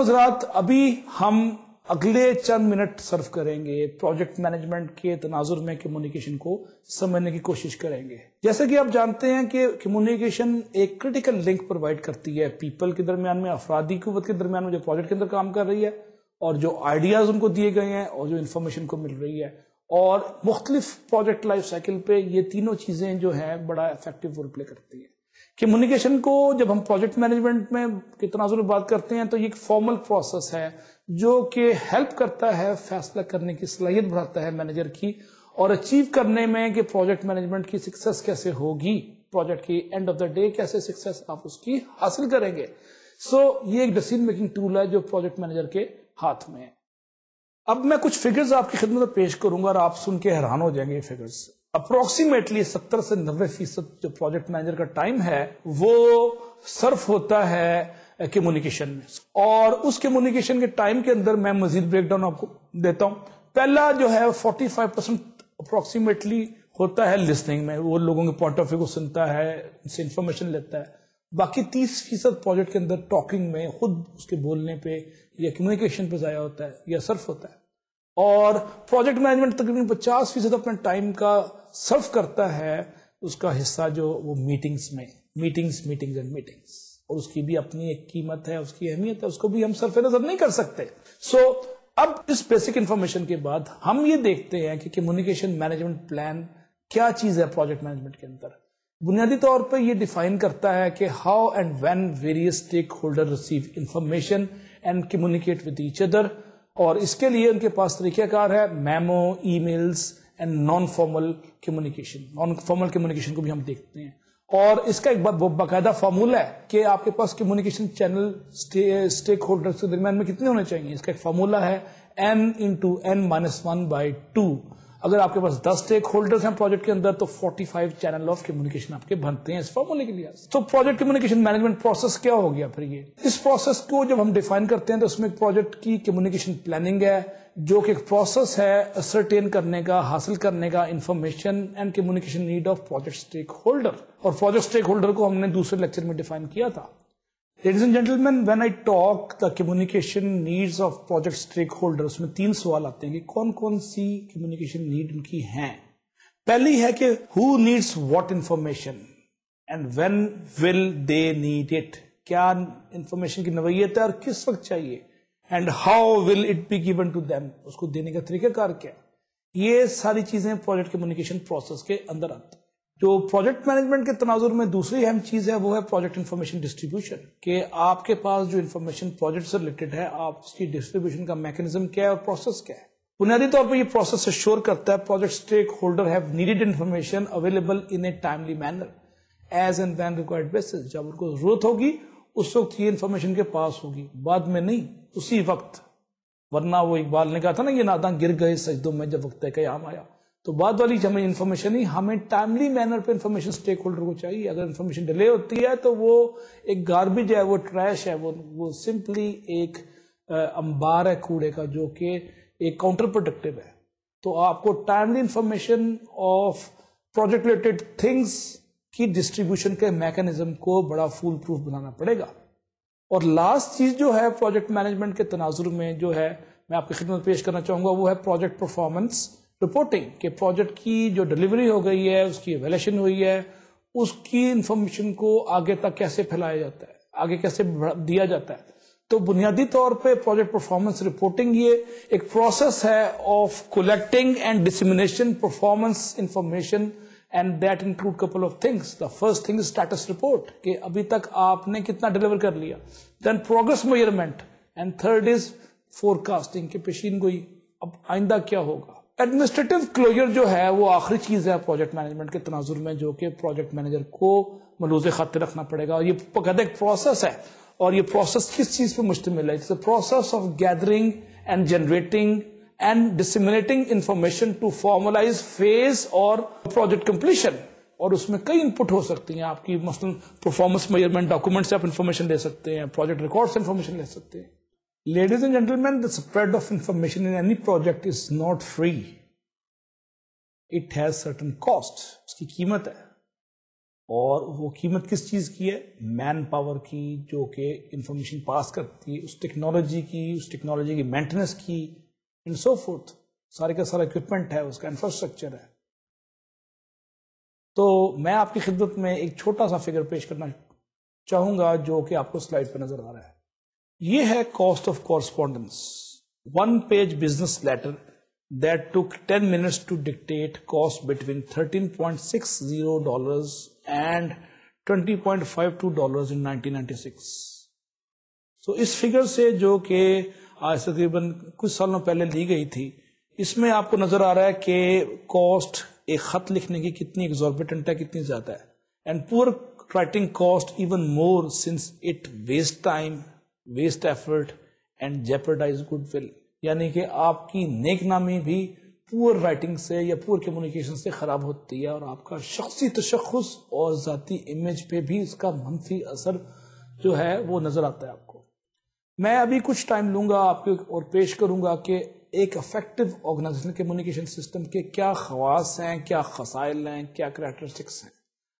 अभी हम अगले चंद मिनट सर्व करेंगे प्रोजेक्ट मैनेजमेंट के तनाजुर में कम्युनिकेशन को समझने की कोशिश करेंगे जैसे कि आप जानते हैं कि कम्युनिकेशन एक क्रिटिकल लिंक प्रोवाइड करती है पीपल के दरमियान में अफराधी कुत के दरमियान में जो प्रोजेक्ट के अंदर काम कर रही है और जो आइडियाज उनको दिए गए हैं और जो इन्फॉर्मेशन को मिल रही है और मुख्तलिफ प्रोजेक्ट लाइफ साइकिल पे ये तीनों चीजें जो है बड़ा इफेक्टिव रोल प्ले करती है कम्युनिकेशन को जब हम प्रोजेक्ट मैनेजमेंट में कितना जरूर बात करते हैं तो ये एक फॉर्मल प्रोसेस है जो कि हेल्प करता है फैसला करने की सलाहियत बढ़ाता है मैनेजर की और अचीव करने में कि प्रोजेक्ट मैनेजमेंट की सक्सेस कैसे होगी प्रोजेक्ट की एंड ऑफ द डे कैसे सक्सेस आप उसकी हासिल करेंगे सो so, ये एक डिसीजन मेकिंग टूल है जो प्रोजेक्ट मैनेजर के हाथ में है अब मैं कुछ फिगर्स आपकी खिदमत पेश करूंगा और आप सुन के हैरान हो जाएंगे फिगर्स अप्रोक्सीमेटली 70 से 90 फीसद जो प्रोजेक्ट मैनेजर का टाइम है वो सर्फ होता है कम्युनिकेशन में और उस कम्युनिकेशन के टाइम के अंदर मैं मजीद ब्रेकडाउन आपको देता हूं पहला जो है 45 परसेंट अप्रोक्सीमेटली होता है लिस्निंग में वो लोगों के पॉइंट ऑफ व्यू को सुनता है उनसे इंफॉर्मेशन लेता है बाकी तीस फीसद प्रोजेक्ट के अंदर टॉकिंग में खुद उसके बोलने पे या कम्युनिकेशन पे जाया होता है या सर्फ होता है और प्रोजेक्ट मैनेजमेंट तकरीबन पचास फीसद अपने टाइम का सर्व करता है उसका हिस्सा जो वो मीटिंग्स में मीटिंग्स मीटिंग्स एंड मीटिंग्स और उसकी भी अपनी एक कीमत है उसकी अहमियत है उसको भी हम सरफे नजर नहीं कर सकते सो so, अब इस बेसिक इन्फॉर्मेशन के बाद हम ये देखते हैं कि कम्युनिकेशन मैनेजमेंट प्लान क्या चीज है प्रोजेक्ट मैनेजमेंट के अंदर बुनियादी तौर पर यह डिफाइन करता है कि how and when various stakeholder receive information and communicate with each other और इसके लिए उनके पास तरीक़ाकार है e emails and non formal communication non formal communication को भी हम देखते हैं और इसका एक बाकायदा फार्मूला है कि आपके पास कम्युनिकेशन चैनल स्टेक होल्डर्स के दरमियान में कितने होने चाहिए इसका एक फार्मूला है n into n minus one by two अगर आपके पास दस स्टेक होल्डर्स हैं प्रोजेक्ट के अंदर तो 45 चैनल ऑफ कम्युनिकेशन आपके बनते हैं इस फॉर्मूले के लिए तो प्रोजेक्ट कम्युनिकेशन मैनेजमेंट प्रोसेस क्या हो गया फिर ये इस प्रोसेस को जब हम डिफाइन करते हैं तो उसमें प्रोजेक्ट की कम्युनिकेशन प्लानिंग है जो कि एक प्रोसेस है सर्टेन करने का हासिल करने का information and communication need of project stakeholder और प्रोजेक्ट स्टेक होल्डर को हमने दूसरे लेक्चर में डिफाइन किया था ladies and gentleman when I talk the communication needs of project stakeholder उसमें तीन सवाल आते हैं कि कौन कौन सी कम्युनिकेशन नीड उनकी है पहली है कि who needs what information and when will they need it क्या इन्फॉर्मेशन की नवैयत है और किस वक्त चाहिए and how will it be given to them उसको देने का तरीकाकार क्या ये सारी चीजें प्रोजेक्ट कम्युनिकेशन प्रोसेस के अंदर आती जो प्रोजेक्ट मैनेजमेंट के तनाजुर में दूसरी अहम चीज़ है वो है प्रोजेक्ट इन्फॉर्मेशन डिस्ट्रीब्यूशन के आपके पास जो इन्फॉर्मेशन प्रोजेक्ट से रिलेटेड है आप उसकी डिस्ट्रीब्यूशन का मैकेनिज्म क्या है और प्रोसेस क्या है बुनियादी तौर पर यह प्रोसेस श्योर करता है project stakeholder have needed information available in a timely manner as and when required basis जब उनको जरूरत होगी उस वक्त ये इन्फॉर्मेशन के पास होगी बाद में नहीं उसी वक्त वरना वो इकबाल ने कहा था ना ये नादा गिर गए सजदों में जब वक्त कयाम आया तो बाद वाली हमें इन्फॉर्मेशन नहीं हमें टाइमली मैनर पे इन्फॉर्मेशन स्टेक होल्डर को चाहिए अगर इन्फॉर्मेशन डिले होती है तो वो एक गार्बेज है वो ट्रैश है वो वो सिंपली एक अंबार है कूड़े का जो कि एक काउंटर प्रोडक्टिव है तो आपको timely information of project related things की डिस्ट्रीब्यूशन के मैकेनिज्म को बड़ा फूल प्रूफ बनाना पड़ेगा और लास्ट चीज जो है प्रोजेक्ट मैनेजमेंट के तनाजुर में जो है मैं आपकी खिदमत पेश करना चाहूंगा वो है प्रोजेक्ट परफॉर्मेंस रिपोर्टिंग के प्रोजेक्ट की जो डिलीवरी हो गई है उसकी एवेलेशन हुई है उसकी इंफॉर्मेशन को आगे तक कैसे फैलाया जाता है आगे कैसे दिया जाता है तो बुनियादी तौर पे प्रोजेक्ट परफॉर्मेंस रिपोर्टिंग ये एक प्रोसेस है of collecting and dissemination performance information and that include couple of things the first thing status report कि अभी तक आपने कितना डिलीवर कर लिया then progress measurement and third is forecasting के पेशीन गोई अब आइंदा क्या होगा एडमिनिस्ट्रेटिव क्लोजर जो है वो आखिरी चीज़ है प्रोजेक्ट मैनेजमेंट के तनाजुर में जो कि प्रोजेक्ट मैनेजर को मलूज खाते रखना पड़ेगा और ये कहते एक प्रोसेस है और ये प्रोसेस किस चीज़ पर मुश्तमिल है process of gathering and generating and disseminating information to formalise phase और प्रोजेक्ट कंप्लीशन और उसमें कई इनपुट हो सकती हैं आपकी मसलन परफॉर्मेंस मेजरमेंट डॉक्यूमेंट से आप इन्फॉर्मेशन ले सकते हैं प्रोजेक्ट रिकॉर्ड से इन्फॉर्मेशन ले सकते हैं ladies and gentleman the spread of information in any project is not free it has certain cost उसकी कीमत है और वो कीमत किस चीज़ की है मैन पावर की जो कि इंफॉर्मेशन पास करती है उस टेक्नोलॉजी की उस टेक्नोलॉजी की मेंटेनेंस की एंड सो फोर्थ सारे का सारा इक्विपमेंट है उसका इंफ्रास्ट्रक्चर है तो मैं आपकी खिदमत में एक छोटा सा फिगर पेश करना चाहूंगा जो कि आपको स्लाइड पर नज़र आ रहा है ये है cost of correspondence one page business letter that took ten that took 10 minutes to dictate cost between 13.60 dollars and 20.52 dollars in 1996 तो सो इस फिगर से जो कि आज से तकरीबन कुछ सालों पहले ली गई थी इसमें आपको नजर आ रहा है कि कॉस्ट एक खत लिखने की कितनी एग्जॉर्बिटेंट है कितनी ज्यादा है and poor writing cost even more since it waste time waste effort and jeopardise goodwill यानी कि आपकी नेकनामी भी पुअर राइटिंग से या पुअर कम्युनिकेशन से ख़राब होती है और आपका शख्सी तशखस और ज़ाती इमेज पे भी इसका मनफी असर जो है वो नज़र आता है आपको मैं अभी कुछ टाइम लूंगा आपके और पेश करूंगा कि एक अफेक्टिव ऑर्गेनाइजेशन कम्युनिकेशन सिस्टम के क्या खवास हैं क्या खसाइल हैं क्या करेक्टरिस्टिक्स हैं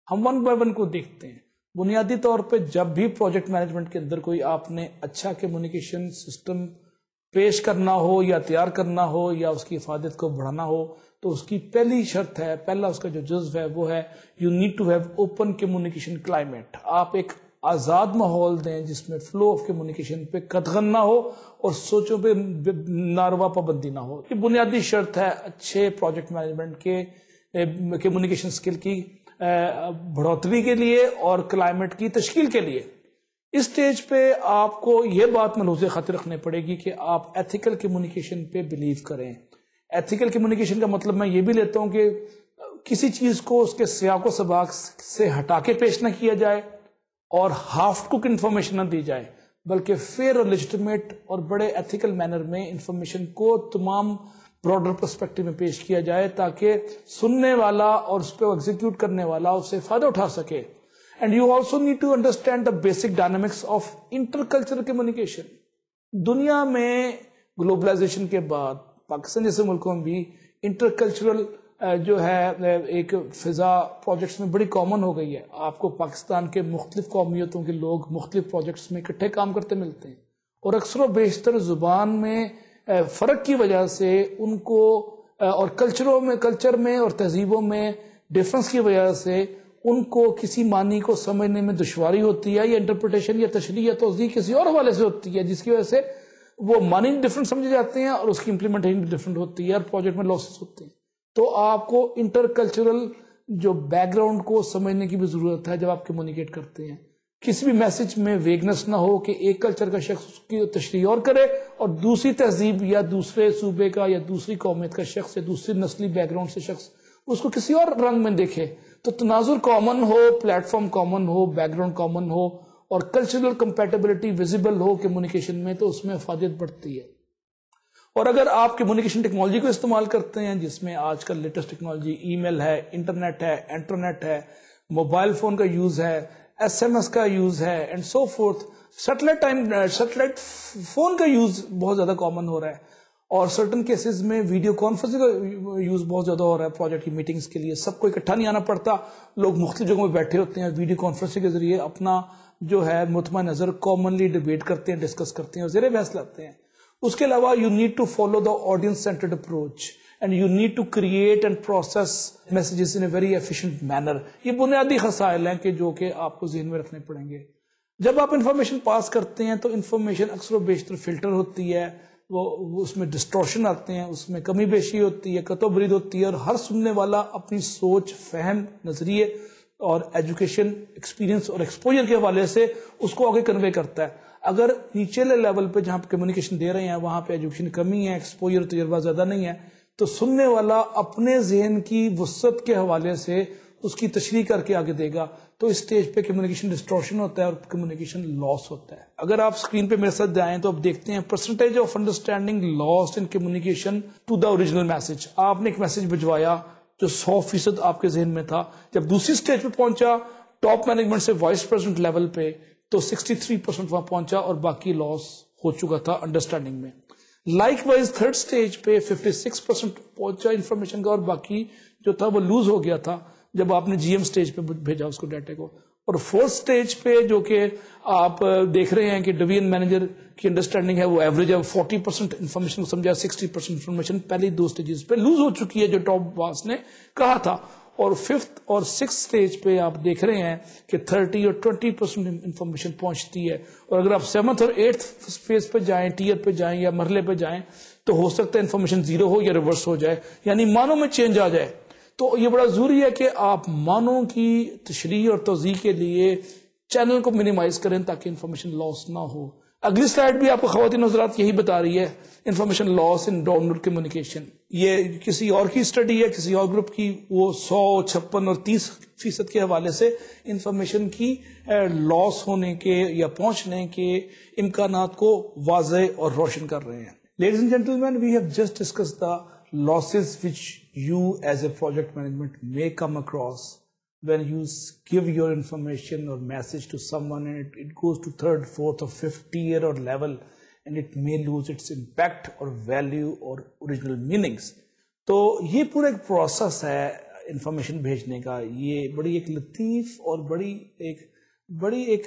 हम वन बाय वन को देखते हैं बुनियादी तौर पे जब भी प्रोजेक्ट मैनेजमेंट के अंदर कोई आपने अच्छा कम्युनिकेशन सिस्टम पेश करना हो या तैयार करना हो या उसकी हिफाजत को बढ़ाना हो तो उसकी पहली शर्त है पहला उसका जो जज्ब है वो है you need to have open communication climate आप एक आज़ाद माहौल दें जिसमें फ्लो ऑफ कम्युनिकेशन पे कदगन ना हो और सोचों पे नारवा पाबंदी ना हो ये बुनियादी शर्त है अच्छे प्रोजेक्ट मैनेजमेंट के कम्युनिकेशन स्किल की बढ़ोतरी के लिए और क्लाइमेट की तश्कील के लिए इस स्टेज पे आपको ये बात मलूज खत रखने पड़ेगी कि आप एथिकल कम्युनिकेशन पे बिलीव करें एथिकल कम्युनिकेशन का मतलब मैं ये भी लेता हूं कि किसी चीज को उसके सियाको सबाक से हटा के पेश ना किया जाए और हाफ कुक इन्फॉर्मेशन ना दी जाए बल्कि फेयर और लिजिटमेट और बड़े एथिकल मैनर में इंफॉर्मेशन को तमाम ब्रॉडर परस्पेक्टिव में पेश किया जाए ताकि सुनने वाला और उस पर एग्जीक्यूट करने वाला उससे फायदा उठा सके and you also need to understand the basic dynamics of interculture communication दुनिया में ग्लोबलाइजेशन के बाद पाकिस्तान जैसे मुल्कों में भी इंटरकल्चरल जो है एक फिजा प्रोजेक्ट्स में बड़ी कॉमन हो गई है आपको पाकिस्तान के मुख्तलिफ कौमियतों के लोग मुख्तलिफ प्रोजेक्ट्स में इकट्ठे काम करते मिलते हैं और अक्सर बेशतर जुबान में फ़र्क की वजह से उनको और कल्चरों में कल्चर में और तहजीबों में डिफरेंस की वजह से उनको किसी मानी को समझने में दुशारी होती है या इंटरप्रटेशन या तशरी या तोजी किसी और हवाले से होती है जिसकी वजह से वो मानी डिफरेंट समझे जाते हैं और उसकी इम्प्लीमेंटेशन भी डिफरेंट होती है और प्रोजेक्ट में लॉसेस होते हैं तो आपको इंटरकल्चरल जो बैकग्राउंड को समझने की भी ज़रूरत है जब आप कम्युनिकेट करते हैं किसी भी मैसेज में वेगनेस ना हो कि एक कल्चर का शख्स उसकी तशरी और करे और दूसरी तहजीब या दूसरे सूबे का या दूसरी कौमियत का शख्स या दूसरी नस्ली बैकग्राउंड से शख्स उसको किसी और रंग में देखे तो तनाजुर कॉमन हो प्लेटफॉर्म कॉमन हो बैकग्राउंड कॉमन हो और कल्चरल कंपेटेबिलिटी विजिबल हो कम्युनिकेशन में तो उसमें अफादियत बढ़ती है और अगर आप कम्युनिकेशन टेक्नोलॉजी को इस्तेमाल करते हैं जिसमें आजकल लेटेस्ट टेक्नोलॉजी ईमेल है इंटरनेट है इंटरनेट है मोबाइल फोन का यूज है एसएमएस का यूज है and so forth satellite time satellite phone का यूज बहुत ज्यादा कॉमन हो रहा है और सर्टन केसेस में वीडियो कॉन्फ्रेंसिंग का यूज बहुत ज्यादा हो रहा है प्रोजेक्ट की मीटिंग्स के लिए सबको इकट्ठा नहीं आना पड़ता लोग मुख्त जगहों में बैठे होते हैं वीडियो कॉन्फ्रेंसिंग के जरिए अपना जो है मुतमा नजर कॉमनली डिबेट करते हैं डिस्कस करते हैं और जेर बहस लाते हैं उसके अलावा you need to follow the audience centred approach and you need to create and process messages in a very efficient manner ये बुनियादी खसायल हैं कि जो कि आपको जहन में रखने पड़ेंगे जब आप इंफॉर्मेशन पास करते हैं तो इन्फॉर्मेशन अक्सर बेशतर फिल्टर होती है वो, उसमें डिस्टॉर्शन आते हैं उसमें कमी बेशी होती है कतोबरीद होती है और हर सुनने वाला अपनी सोच फहम नज़रिए और एजुकेशन एक्सपीरियंस और एक्सपोजर के हवाले से उसको आगे कन्वे करता है अगर नीचे लेवल पे जहाँ कम्युनिकेशन दे रहे हैं वहां पे एजुकेशन कमी है एक्सपोजर तजर्बा ज़्यादा नहीं है तो सुनने वाला अपने जहन की वसत के हवाले से उसकी तशरी करके आगे देगा तो इस स्टेज पे कम्युनिकेशन डिस्ट्रोशन होता है और कम्युनिकेशन लॉस होता है अगर आप स्क्रीन पे मेरे साथ जाएं तो आप देखते हैं percentage of understanding loss in communication to the original message आपने एक मैसेज भिजवाया जो सौ फीसद आपके जहन में था जब दूसरी स्टेज पे पहुंचा टॉप मैनेजमेंट से वाइस प्रेसिडेंट लेवल पे तो सिक्सटी परसेंट वहां पहुंचा और बाकी लॉस हो चुका था अंडरस्टैंडिंग में लाइकवाइज थर्ड स्टेज पे 56 परसेंट पहुंचा इन्फॉर्मेशन का और बाकी जो था वो लूज हो गया था जब आपने जीएम स्टेज पे भेजा उसको डाटे को और फोर्थ स्टेज पे जो कि आप देख रहे हैं कि डिवीजन मैनेजर की अंडरस्टैंडिंग है वो एवरेज है फोर्टी परसेंट इन्फॉर्मेशन को समझा सिक्सटी परसेंट इन्फॉर्मेशन पहली दो स्टेजेस पे लूज हो चुकी है जो टॉप बॉस ने कहा था और फिफ्थ और सिक्स स्टेज पे आप देख रहे हैं कि थर्टी और ट्वेंटी परसेंट इंफॉर्मेशन पहुंचती है और अगर आप सेवंथ और एट्थ फेज पे जाएं टीयर पे जाएं या मरले पे जाएं तो हो सकता है इन्फॉर्मेशन जीरो हो या रिवर्स हो जाए यानी मानों में चेंज आ जाए तो ये बड़ा जरूरी है कि आप मानों की तशरी और तोजी के लिए चैनल को मिनिमाइज करें ताकि इन्फॉर्मेशन लॉस ना हो अगली स्लाइड भी आपको खातिन हजरात यही बता रही है information loss in download communication ये किसी और की स्टडी है किसी और ग्रुप की वो सौ छप्पन और तीस फीसद के हवाले से इंफॉर्मेशन की लॉस होने के या पहुंचने के इम्कान को वाज और रोशन कर रहे हैं ladies and gentleman we have just discuss the losses which you as a project management may come across when you give your information or message to someone and it, it goes to third, fourth or fifth tier or level and it may lose its impact or value or original meanings. तो ये पूरा एक process है information भेजने का ये बड़ी एक लतीफ़ और बड़ी एक बड़ी एक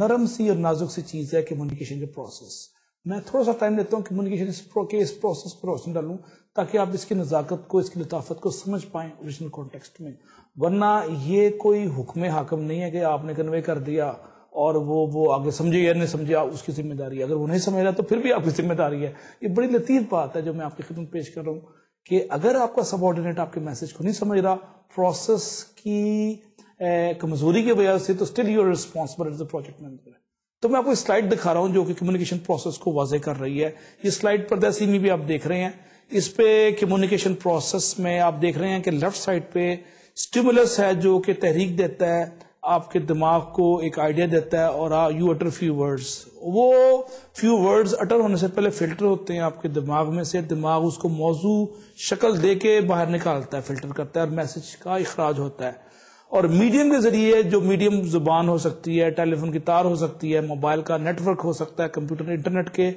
नरम सी और नाजुक सी चीज़ है कम्युनिकेशन के प्रोसेस मैं थोड़ा सा टाइम लेता हूँ कम्युनिकेशन के इस प्रोसेस पर रोशनी डालूँ ताकि आप इसकी नज़ाकत को इसकी लताफत को समझ पाएँ ओरिजिनल कॉन्टेक्स्ट में वरना ये कोई हुक्म हाकम नहीं है कि आपने कन्वे कर दिया और वो वो आगे समझे या नहीं समझे आप उसकी जिम्मेदारी अगर वो नहीं समझ रहा तो फिर भी आपकी जिम्मेदारी है ये बड़ी लतीफ बात है जो मैं आपकी खिदमत पेश कर रहा हूँ कि अगर आपका सबॉर्डिनेट आपके मैसेज को नहीं समझ रहा प्रोसेस की कमजोरी की वजह से तो still you're responsible as the project manager तो मैं आपको स्लाइड दिखा रहा हूँ जो कि कम्युनिकेशन प्रोसेस को वाजे कर रही है ये स्लाइड पर सीनी भी आप देख रहे हैं इस पे कम्युनिकेशन प्रोसेस में आप देख रहे हैं कि लेफ्ट साइड पे स्टिमुलस है जो कि तहरीक देता है आपके दिमाग को एक आइडिया देता है और यू अटर फ्यू वर्ड्स वो फ्यू वर्ड्स अटर होने से पहले फिल्टर होते हैं आपके दिमाग में से दिमाग उसको मौजू शक्ल दे के बाहर निकालता है फिल्टर करता है और मैसेज का अखराज होता है और मीडियम के जरिए जो मीडियम जुबान हो सकती है टेलीफोन की तार हो सकती है मोबाइल का नेटवर्क हो सकता है कंप्यूटर इंटरनेट के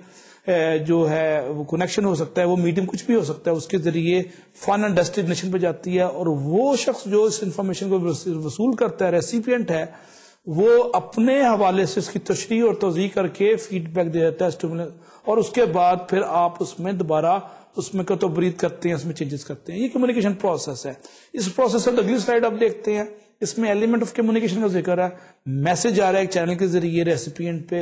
जो है कनेक्शन हो सकता है वो मीडियम कुछ भी हो सकता है उसके जरिए फन एंड डेस्टिनेशन पे जाती है और वो शख्स जो इस इंफॉर्मेशन को वसूल करता है रेसिपियंट है वो अपने हवाले से इसकी तशरी और तोजी करके फीडबैक दे देता है और उसके बाद फिर आप उसमें दोबारा उसमें ब्रीद करते हैं उसमें चेंजेस करते हैं ये कम्युनिकेशन प्रोसेस है इस प्रोसेस को तो अगली स्लाइड आप देखते हैं इसमें एलिमेंट ऑफ कम्युनिकेशन का जिक्र है मैसेज आ रहा है एक चैनल के जरिए रेसिपियंट पे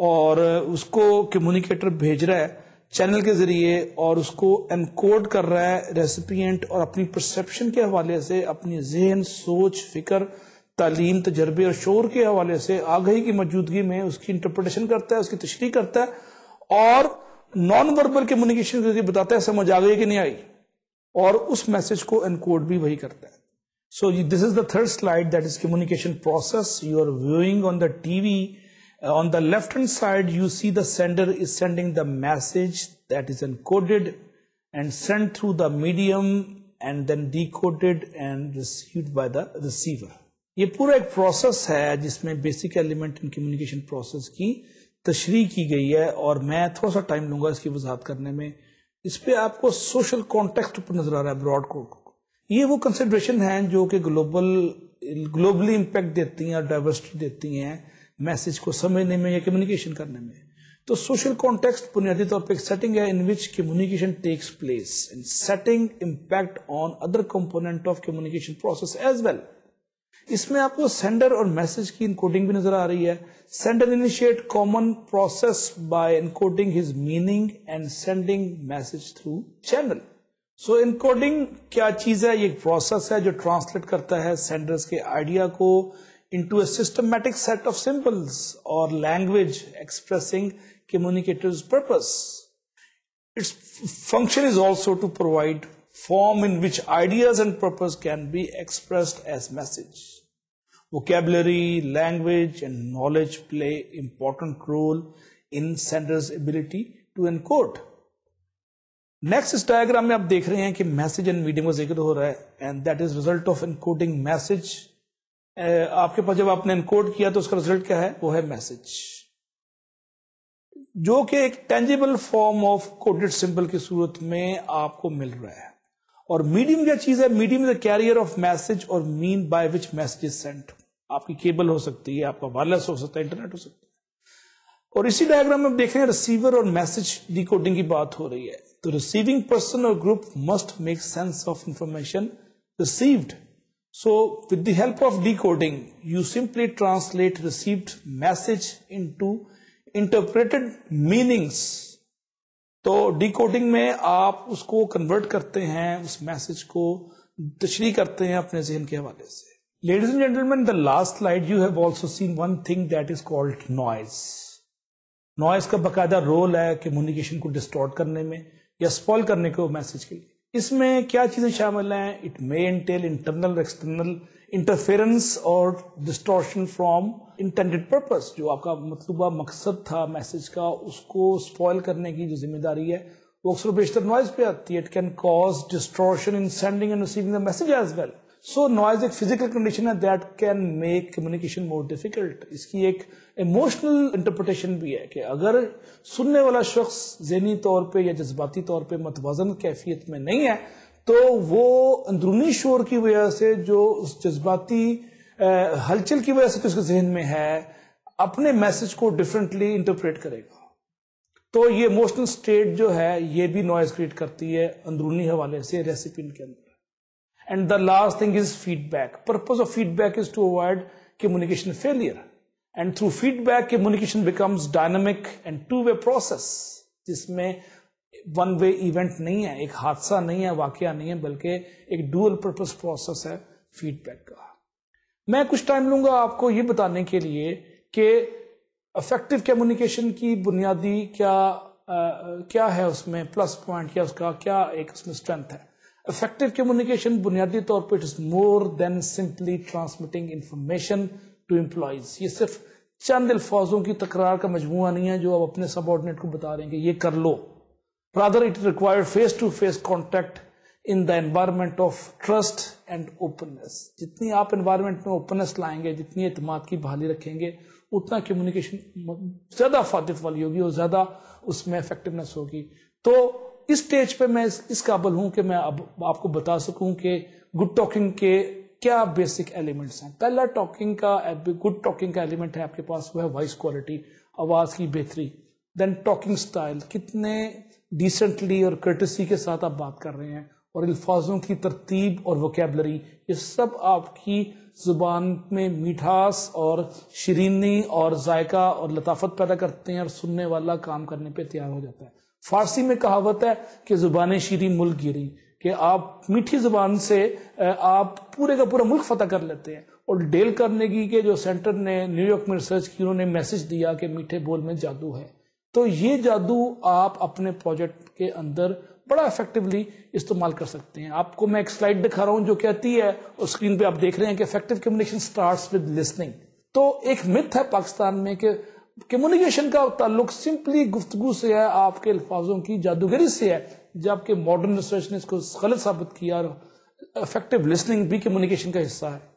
और उसको कम्युनिकेटर भेज रहा है चैनल के जरिए और उसको एनकोड कर रहा है रेसिपियंट और अपनी परसेप्शन के हवाले से अपनी जहन सोच फिक्र तालीम तजर्बे और शोर के हवाले से आगही की मौजूदगी में उसकी इंटरप्रटेशन करता है उसकी तशरी करता है और नॉन वर्बल कम्युनिकेशन के जरिए बताता है समझ आ गई कि नहीं आई और उस मैसेज को एनकोड भी वही करता है so this is the third slide that is communication process you are viewing on the TV Uh, on the left hand side you see the sender is sending the message that is encoded and sent through the medium and then decoded and received by the receiver ये पूरा एक process है जिसमें basic element in communication process की तशरी की गई है और मैं थोड़ा सा टाइम लूंगा इसकी वजाहत करने में इस पर आपको सोशल कॉन्टेक्स्ट ऊपर नजर आ रहा है ब्रॉड को ये वो कंसिड्रेशन हैं जो कि ग्लोबल ग्लोबली इम्पैक्ट देती हैं और डाइवर्सिटी देती हैं मैसेज को समझने में या कम्युनिकेशन करने में तो सोशल कॉन्टेक्स्ट बुनियादी तौर पर एक सेटिंग है in which communication takes place and setting impact on other component of communication process as well इसमें आपको सेंडर और मैसेज की इनकोडिंग भी नजर आ रही है sender initiate common process by encoding his meaning and sending message through channel so encoding क्या चीज है ये प्रोसेस है जो ट्रांसलेट करता है सेंडर्स के आइडिया को into a systematic set of symbols or language expressing communicator's purpose. Its function is also to provide form in which ideas and purpose can be expressed as message. Vocabulary, language and knowledge play important role in sender's ability to encode. Next is diagram. में आप देख रहे हैं कि message and medium का जिक्र हो रहा है एंड आपके पास जब आपने इनकोड किया तो उसका रिजल्ट क्या है वो है मैसेज जो कि एक tangible form of coded symbol की सूरत में आपको मिल रहा है और मीडियम क्या चीज है medium is a carrier of message और mean by which message is sent आपकी केबल हो सकती है आपका वायरलेस हो सकता है इंटरनेट हो सकता है और इसी डायग्राम में देख रहे हैं रिसीवर और मैसेज डिकोडिंग की बात हो रही है तो रिसीविंग पर्सन और group must make sense of information received So with the help of decoding, you simply translate received message into interpreted meanings. तो डिकोडिंग में आप उसको कन्वर्ट करते हैं उस मैसेज को तशरी करते हैं अपने जहन के हवाले से ladies and gentleman the last light you have also seen one thing that is called noise noise का बाकायदा रोल है कम्युनिकेशन को डिस्टॉर्ट करने में या स्पॉल करने के मैसेज के लिए इसमें क्या चीज़ें शामिल हैं इट मे इंटेल इंटरनल और एक्सटर्नल इंटरफेरेंस और डिस्टोर्शन फ्रॉम इंटेंडेड पर्पस जो आपका मतलूबा मकसद था मैसेज का उसको स्पॉयल करने की जो जिम्मेदारी है वो अक्सर बेशतर नॉइज पे आती है it can cause distortion in sending and receiving the message as well so noise एक फिजिकल कंडीशन है that can make communication more difficult इसकी एक इमोशनल इंटरप्रिटेशन भी है कि अगर सुनने वाला शख्स जहनी तौर पर या जज्बाती तौर पर मतवाजन कैफियत में नहीं है तो वो अंदरूनी शोर की वजह से जो उस जज्बाती हलचल की वजह से तो उसके जहन में है अपने मैसेज को डिफरेंटली इंटरप्रेट करेगा तो ये इमोशनल स्टेट जो है ये भी नॉइज क्रिएट करती है अंदरूनी हवाले से रेसिपिन के अंदर and the last thing is feedback purpose of feedback is to avoid communication failure and through feedback communication becomes dynamic and two way process जिसमें वन वे इवेंट नहीं है एक हादसा नहीं है वाक्य नहीं है बल्कि एक डुअल पर्पज प्रोसेस है फीडबैक का मैं कुछ टाइम लूंगा आपको ये बताने के लिए कि अफेक्टिव कम्युनिकेशन की बुनियादी क्या आ, क्या है उसमें प्लस पॉइंट या उसका क्या एक उसमें स्ट्रेंथ है इफेक्टिव कम्युनिकेशन बुनियादी तौर पर it is more than simply transmitting information to employees ये सिर्फ चंद अल्फाजों की तकरार का मजमू नहीं है जो आप अपने सबॉर्डिनेट को बता रहे हैं कि ये कर लो rather it require face to face contact in the environment of trust and openness जितनी आप एनवायरमेंट में ओपननेस लाएंगे जितनी अतमाद की बहाली रखेंगे उतना कम्युनिकेशन ज्यादा फातिफ वाली होगी और ज्यादा उसमें इफेक्टिवनेस होगी तो इस स्टेज पे मैं इस, इस काबल हूं कि मैं अब आपको बता सकूं कि गुड टॉकिंग के क्या बेसिक एलिमेंट्स हैं पहला टॉकिंग का गुड टॉकिंग का एलिमेंट है आपके पास वो है वॉइस क्वालिटी आवाज की बेहतरी देन टॉकिंग स्टाइल कितने डिसेंटली और कर्टसी के साथ आप बात कर रहे हैं और अल्फाजों की तरतीब और वोकेबलरी ये सब आपकी जुबान में मिठास और शरीनी और जायका और लताफत पैदा करते हैं और सुनने वाला काम करने पे तैयार हो जाता है फारसी में कहावत है कि जुबान शीरी मुल्क गिरी कि आप मीठी जुबान से आप पूरे का पूरा मुल्क फतेह कर लेते हैं और डेल की के जो सेंटर ने न्यूयॉर्क में रिसर्च की उन्होंने मैसेज दिया कि मीठे बोल में जादू है तो ये जादू आप अपने प्रोजेक्ट के अंदर बड़ा इफेक्टिवली इस्तेमाल कर सकते हैं आपको मैं एक स्लाइड दिखा रहा हूं जो कहती है और स्क्रीन पे आप देख रहे हैं कि effective communication start with listening तो एक मिथ है पाकिस्तान में कि कम्युनिकेशन का ताल्लुक सिंपली गुफ्तु से है आपके अल्फाजों की जादूगरी से है जबकि मॉडर्न रिसर्च ने इसको गलत साबित किया और इफेक्टिव लिसनिंग भी कम्युनिकेशन का हिस्सा है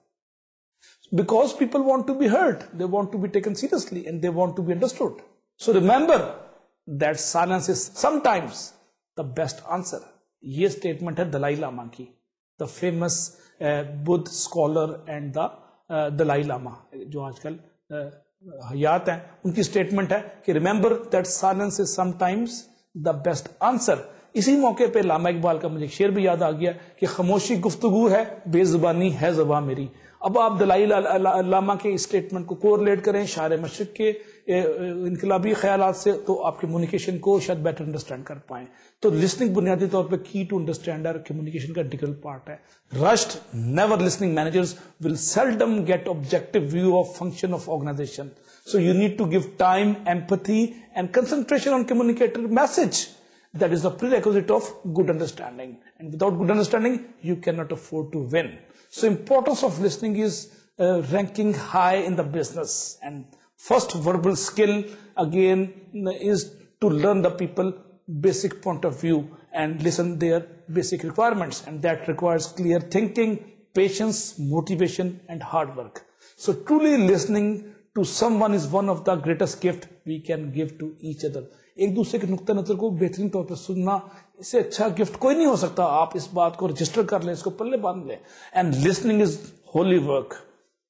because people want to be heard they want to be taken seriously and they want to be understood so remember that silence is sometimes the best answer ये स्टेटमेंट है Dalai Lama की the famous Buddh scholar and the Dalai Lama जो आजकल uh, हयात हैं उनकी statement है कि remember that silence is sometimes the best answer इसी मौके पे लामा इकबाल का मुझे शेर भी याद आ गया कि खामोशी गुफ्तगु है बेजुबानी है जबा मेरी अब आप दलाई लामा के स्टेटमेंट को कोरलेट करें शार मशरक के इनकलाबी ख्याल से तो आप कम्युनिकेशन को शायद बेटर अंडरस्टैंड कर पाए तो लिसनिंग बुनियादी तौर पर की टू अंडरस्टैंड कम्युनिकेशन का डिकल पार्ट है rust never listening managers will seldom get objective view of function of organisation so you need to give time empathy and concentration on communicator message that is the pre of good understanding and without good understanding you can not afford to win So importance of listening is uh, ranking high in the business. And first verbal skill again is to learn the people basic point of view and listen their basic requirements. And that requires clear thinking, patience, motivation, and hard work. So truly listening to someone is one of the greatest gift we can give to each other. एक दूसरे के नुकता नज़र को बेहतरीन तौर पर सुनना इससे अच्छा गिफ्ट कोई नहीं हो सकता आप इस बात को रजिस्टर कर लें इसको पल्ले बांध लें and listening is holy work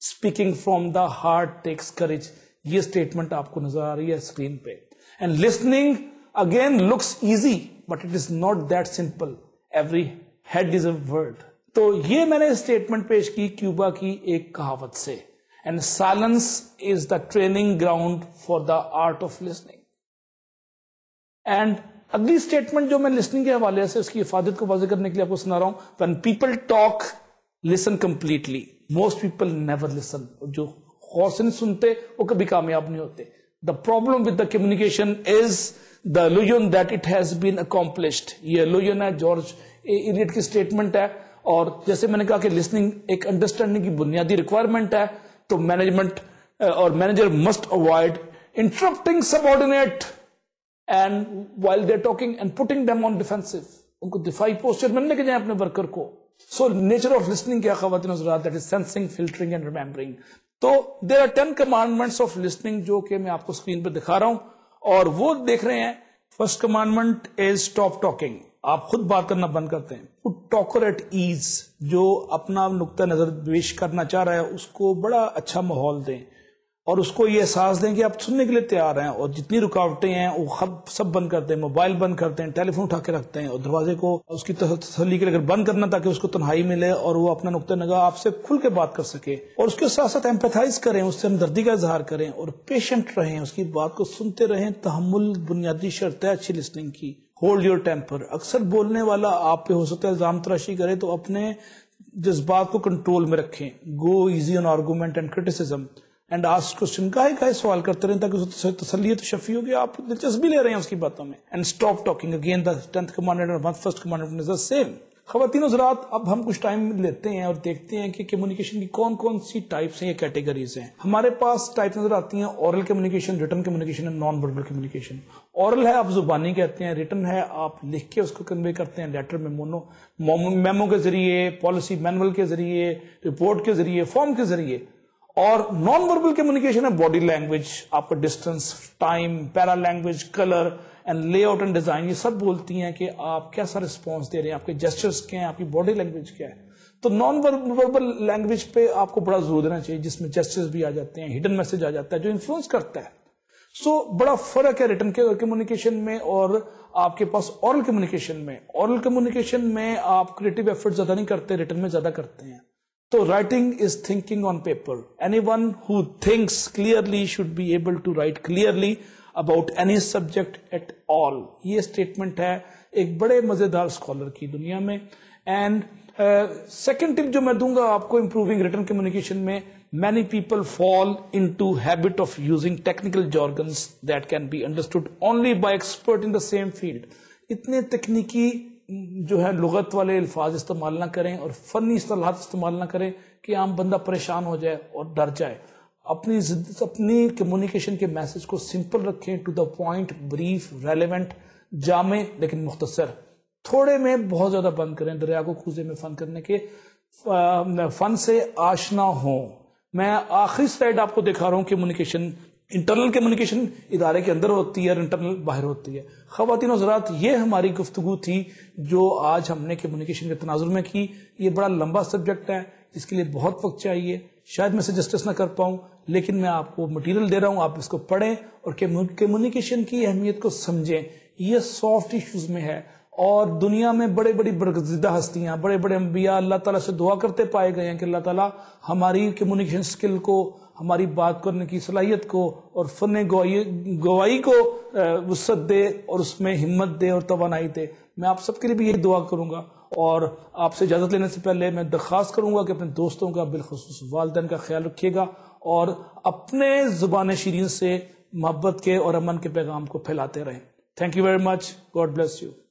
speaking from the heart takes courage ये स्टेटमेंट आपको नजर आ रही है स्क्रीन पे and listening again looks easy but it is not that simple every head is a word तो ये मैंने स्टेटमेंट पेश की क्यूबा की एक कहावत से and silence is the training ground for the art of listening and अगली स्टेटमेंट जो मैं लिसनिंग के हवाले से उसकी हिफाजत को वाजे करने के लिए आपको सुना रहा हूं when people talk listen completely most people never listen जो गौर से नहीं सुनते वो कभी कामयाब नहीं होते the problem with the communication is the illusion that it has been accomplished ये लुजन है जॉर्ज इलियट की स्टेटमेंट है और जैसे मैंने कहा कि लिसनिंग एक अंडरस्टैंडिंग की बुनियादी रिक्वायरमेंट है तो मैनेजमेंट और manager must avoid interrupting subordinate and while they're talking and putting them on defensive उनको दिफाई पोस्टर में लेके जाए अपने वर्कर को सो नेचर ऑफ लिसनिंग क्या खातिन that is sensing filtering and remembering तो there are ten commandments of listening जो कि मैं आपको स्क्रीन पर दिखा रहा हूं और वो देख रहे हैं first commandment is stop talking आप खुद बात करना बंद करते हैं टॉकर एट ईज जो अपना नुकता नजर पेश करना चाह रहा है उसको बड़ा अच्छा माहौल दें और उसको ये एहसास दें कि आप सुनने के लिए तैयार हैं और जितनी रुकावटें हैं वो खब सब बंद करते हैं मोबाइल बंद करते हैं टेलीफोन उठा के रखते हैं और दरवाजे को उसकी तसली के लिए बंद करना ताकि उसको तनहाई मिले और वो अपना नुकता नगा आपसे खुल के बात कर सके और उसके साथ साथ एम्पेथाइज करें उससे हमदर्दी का इजहार करें और पेशेंट रहें उसकी बात को सुनते रहें तहमुल बुनियादी शर्त है अच्छी लिस्निंग की होल्ड योर टेम्पर अक्सर बोलने वाला आप पे हो सकता है इल्जाम तराशी करे तो अपने जज्बात को कंट्रोल में रखें go easy on argument and criticism and ask question का ही सवाल करते रहे ताकि उसे तसली तो शफी होगी आप दिलचस्पी ले रहे हैं उसकी बातों में and stop talking again tenth commandment first commandment is the same खातिन हजरात अब हम कुछ टाइम लेते हैं और देखते हैं कि कम्युनिकेशन की कौन कौन सी टाइप्स हैं या कैटेगरीज हैं हमारे पास टाइप नजर आती हैं oral communication written communication and non verbal communication oral है आप जुबानी कहते हैं रिटर्न है आप लिख के उसको कन्वे करते हैं लेटर में मोनो मेमो के जरिए पॉलिसी मैनुअल के जरिए रिपोर्ट के जरिए फॉर्म के जरिए और नॉन वर्बल कम्युनिकेशन है बॉडी लैंग्वेज आपका distance time paralanguage colour and layout and design ये सब बोलती हैं कि आप कैसा रिस्पॉन्स दे रहे हैं आपके जेस्टर्स क्या हैं आपकी बॉडी लैंग्वेज क्या है तो नॉन वर्बल लैंग्वेज पे आपको बड़ा जोर देना चाहिए जिसमें जेस्टर्स भी आ जाते हैं हिडन मैसेज आ जाता है जो इन्फ्लुएंस करता है सो so, बड़ा फर्क है रिटर्न कम्युनिकेशन में और आपके पास ऑरल कम्युनिकेशन में ऑरल कम्युनिकेशन में आप क्रिएटिव एफर्ट ज्यादा नहीं करते रिटर्न में ज्यादा करते हैं writing is thinking on paper any one who thinks clearly should be able to write clearly about any subject at all ये स्टेटमेंट है एक बड़े मजेदार स्कॉलर की दुनिया में एंड सेकेंड टिप जो मैं दूंगा आपको इंप्रूविंग रिटर्न कम्युनिकेशन में many people fall into habit of using technical jargon that can be understood only by expert in the same field इतने तकनीकी जो है लगत वाले अल्फाज इस्तेमाल ना करें और फ़नी असलाहत इस्तेमाल ना करें कि आम बंदा परेशान हो जाए और डर जाए अपनी अपनी कम्युनिकेशन के मैसेज को सिंपल रखें to the point brief relevant जामे लेकिन मुख्तसर थोड़े में बहुत ज़्यादा बंद करें दरिया को खूजे में फ़न करने के फ़न से आशना हो मैं आखिरी स्लाइड आपको दिखा रहा हूं कम्युनिकेशन इंटरनल कम्युनिकेशन इदारे के अंदर होती है और इंटरनल बाहर होती है खातिन हजरात ये हमारी गुफ्तु थी जो आज हमने कम्युनिकेशन के तनाजुर में की ये बड़ा लंबा सब्जेक्ट है इसके लिए बहुत वक्त चाहिए शायद मैं इसे जस्टिस ना कर पाऊं लेकिन मैं आपको मटेरियल दे रहा हूं आप इसको पढ़ें और कम्युनिकेशन की अहमियत को समझें यह सॉफ्ट इश्यूज़ में है और दुनिया में बड़े बड़ी बरगजिदा हस्तियां बड़े बड़े अम्बिया अल्लाह ताला से दुआ करते पाए गए हैं कि अल्लाह ताला हमारी कम्युनिकेशन स्किल को हमारी बात करने की सलाहियत को और फन गवाही गवाही को वसत दे और उसमें हिम्मत दे और तोानाई दे मैं आप सबके लिए भी यही दुआ करूँगा और आपसे इजाज़त लेने से पहले मैं दरख्वास्त करूँगा कि अपने दोस्तों का बिलखसूस वालदेन का ख्याल रखिएगा और अपने ज़ुबान शरीन से मोहब्बत के और अमन के पैगाम को फैलाते रहें thank you very much God bless you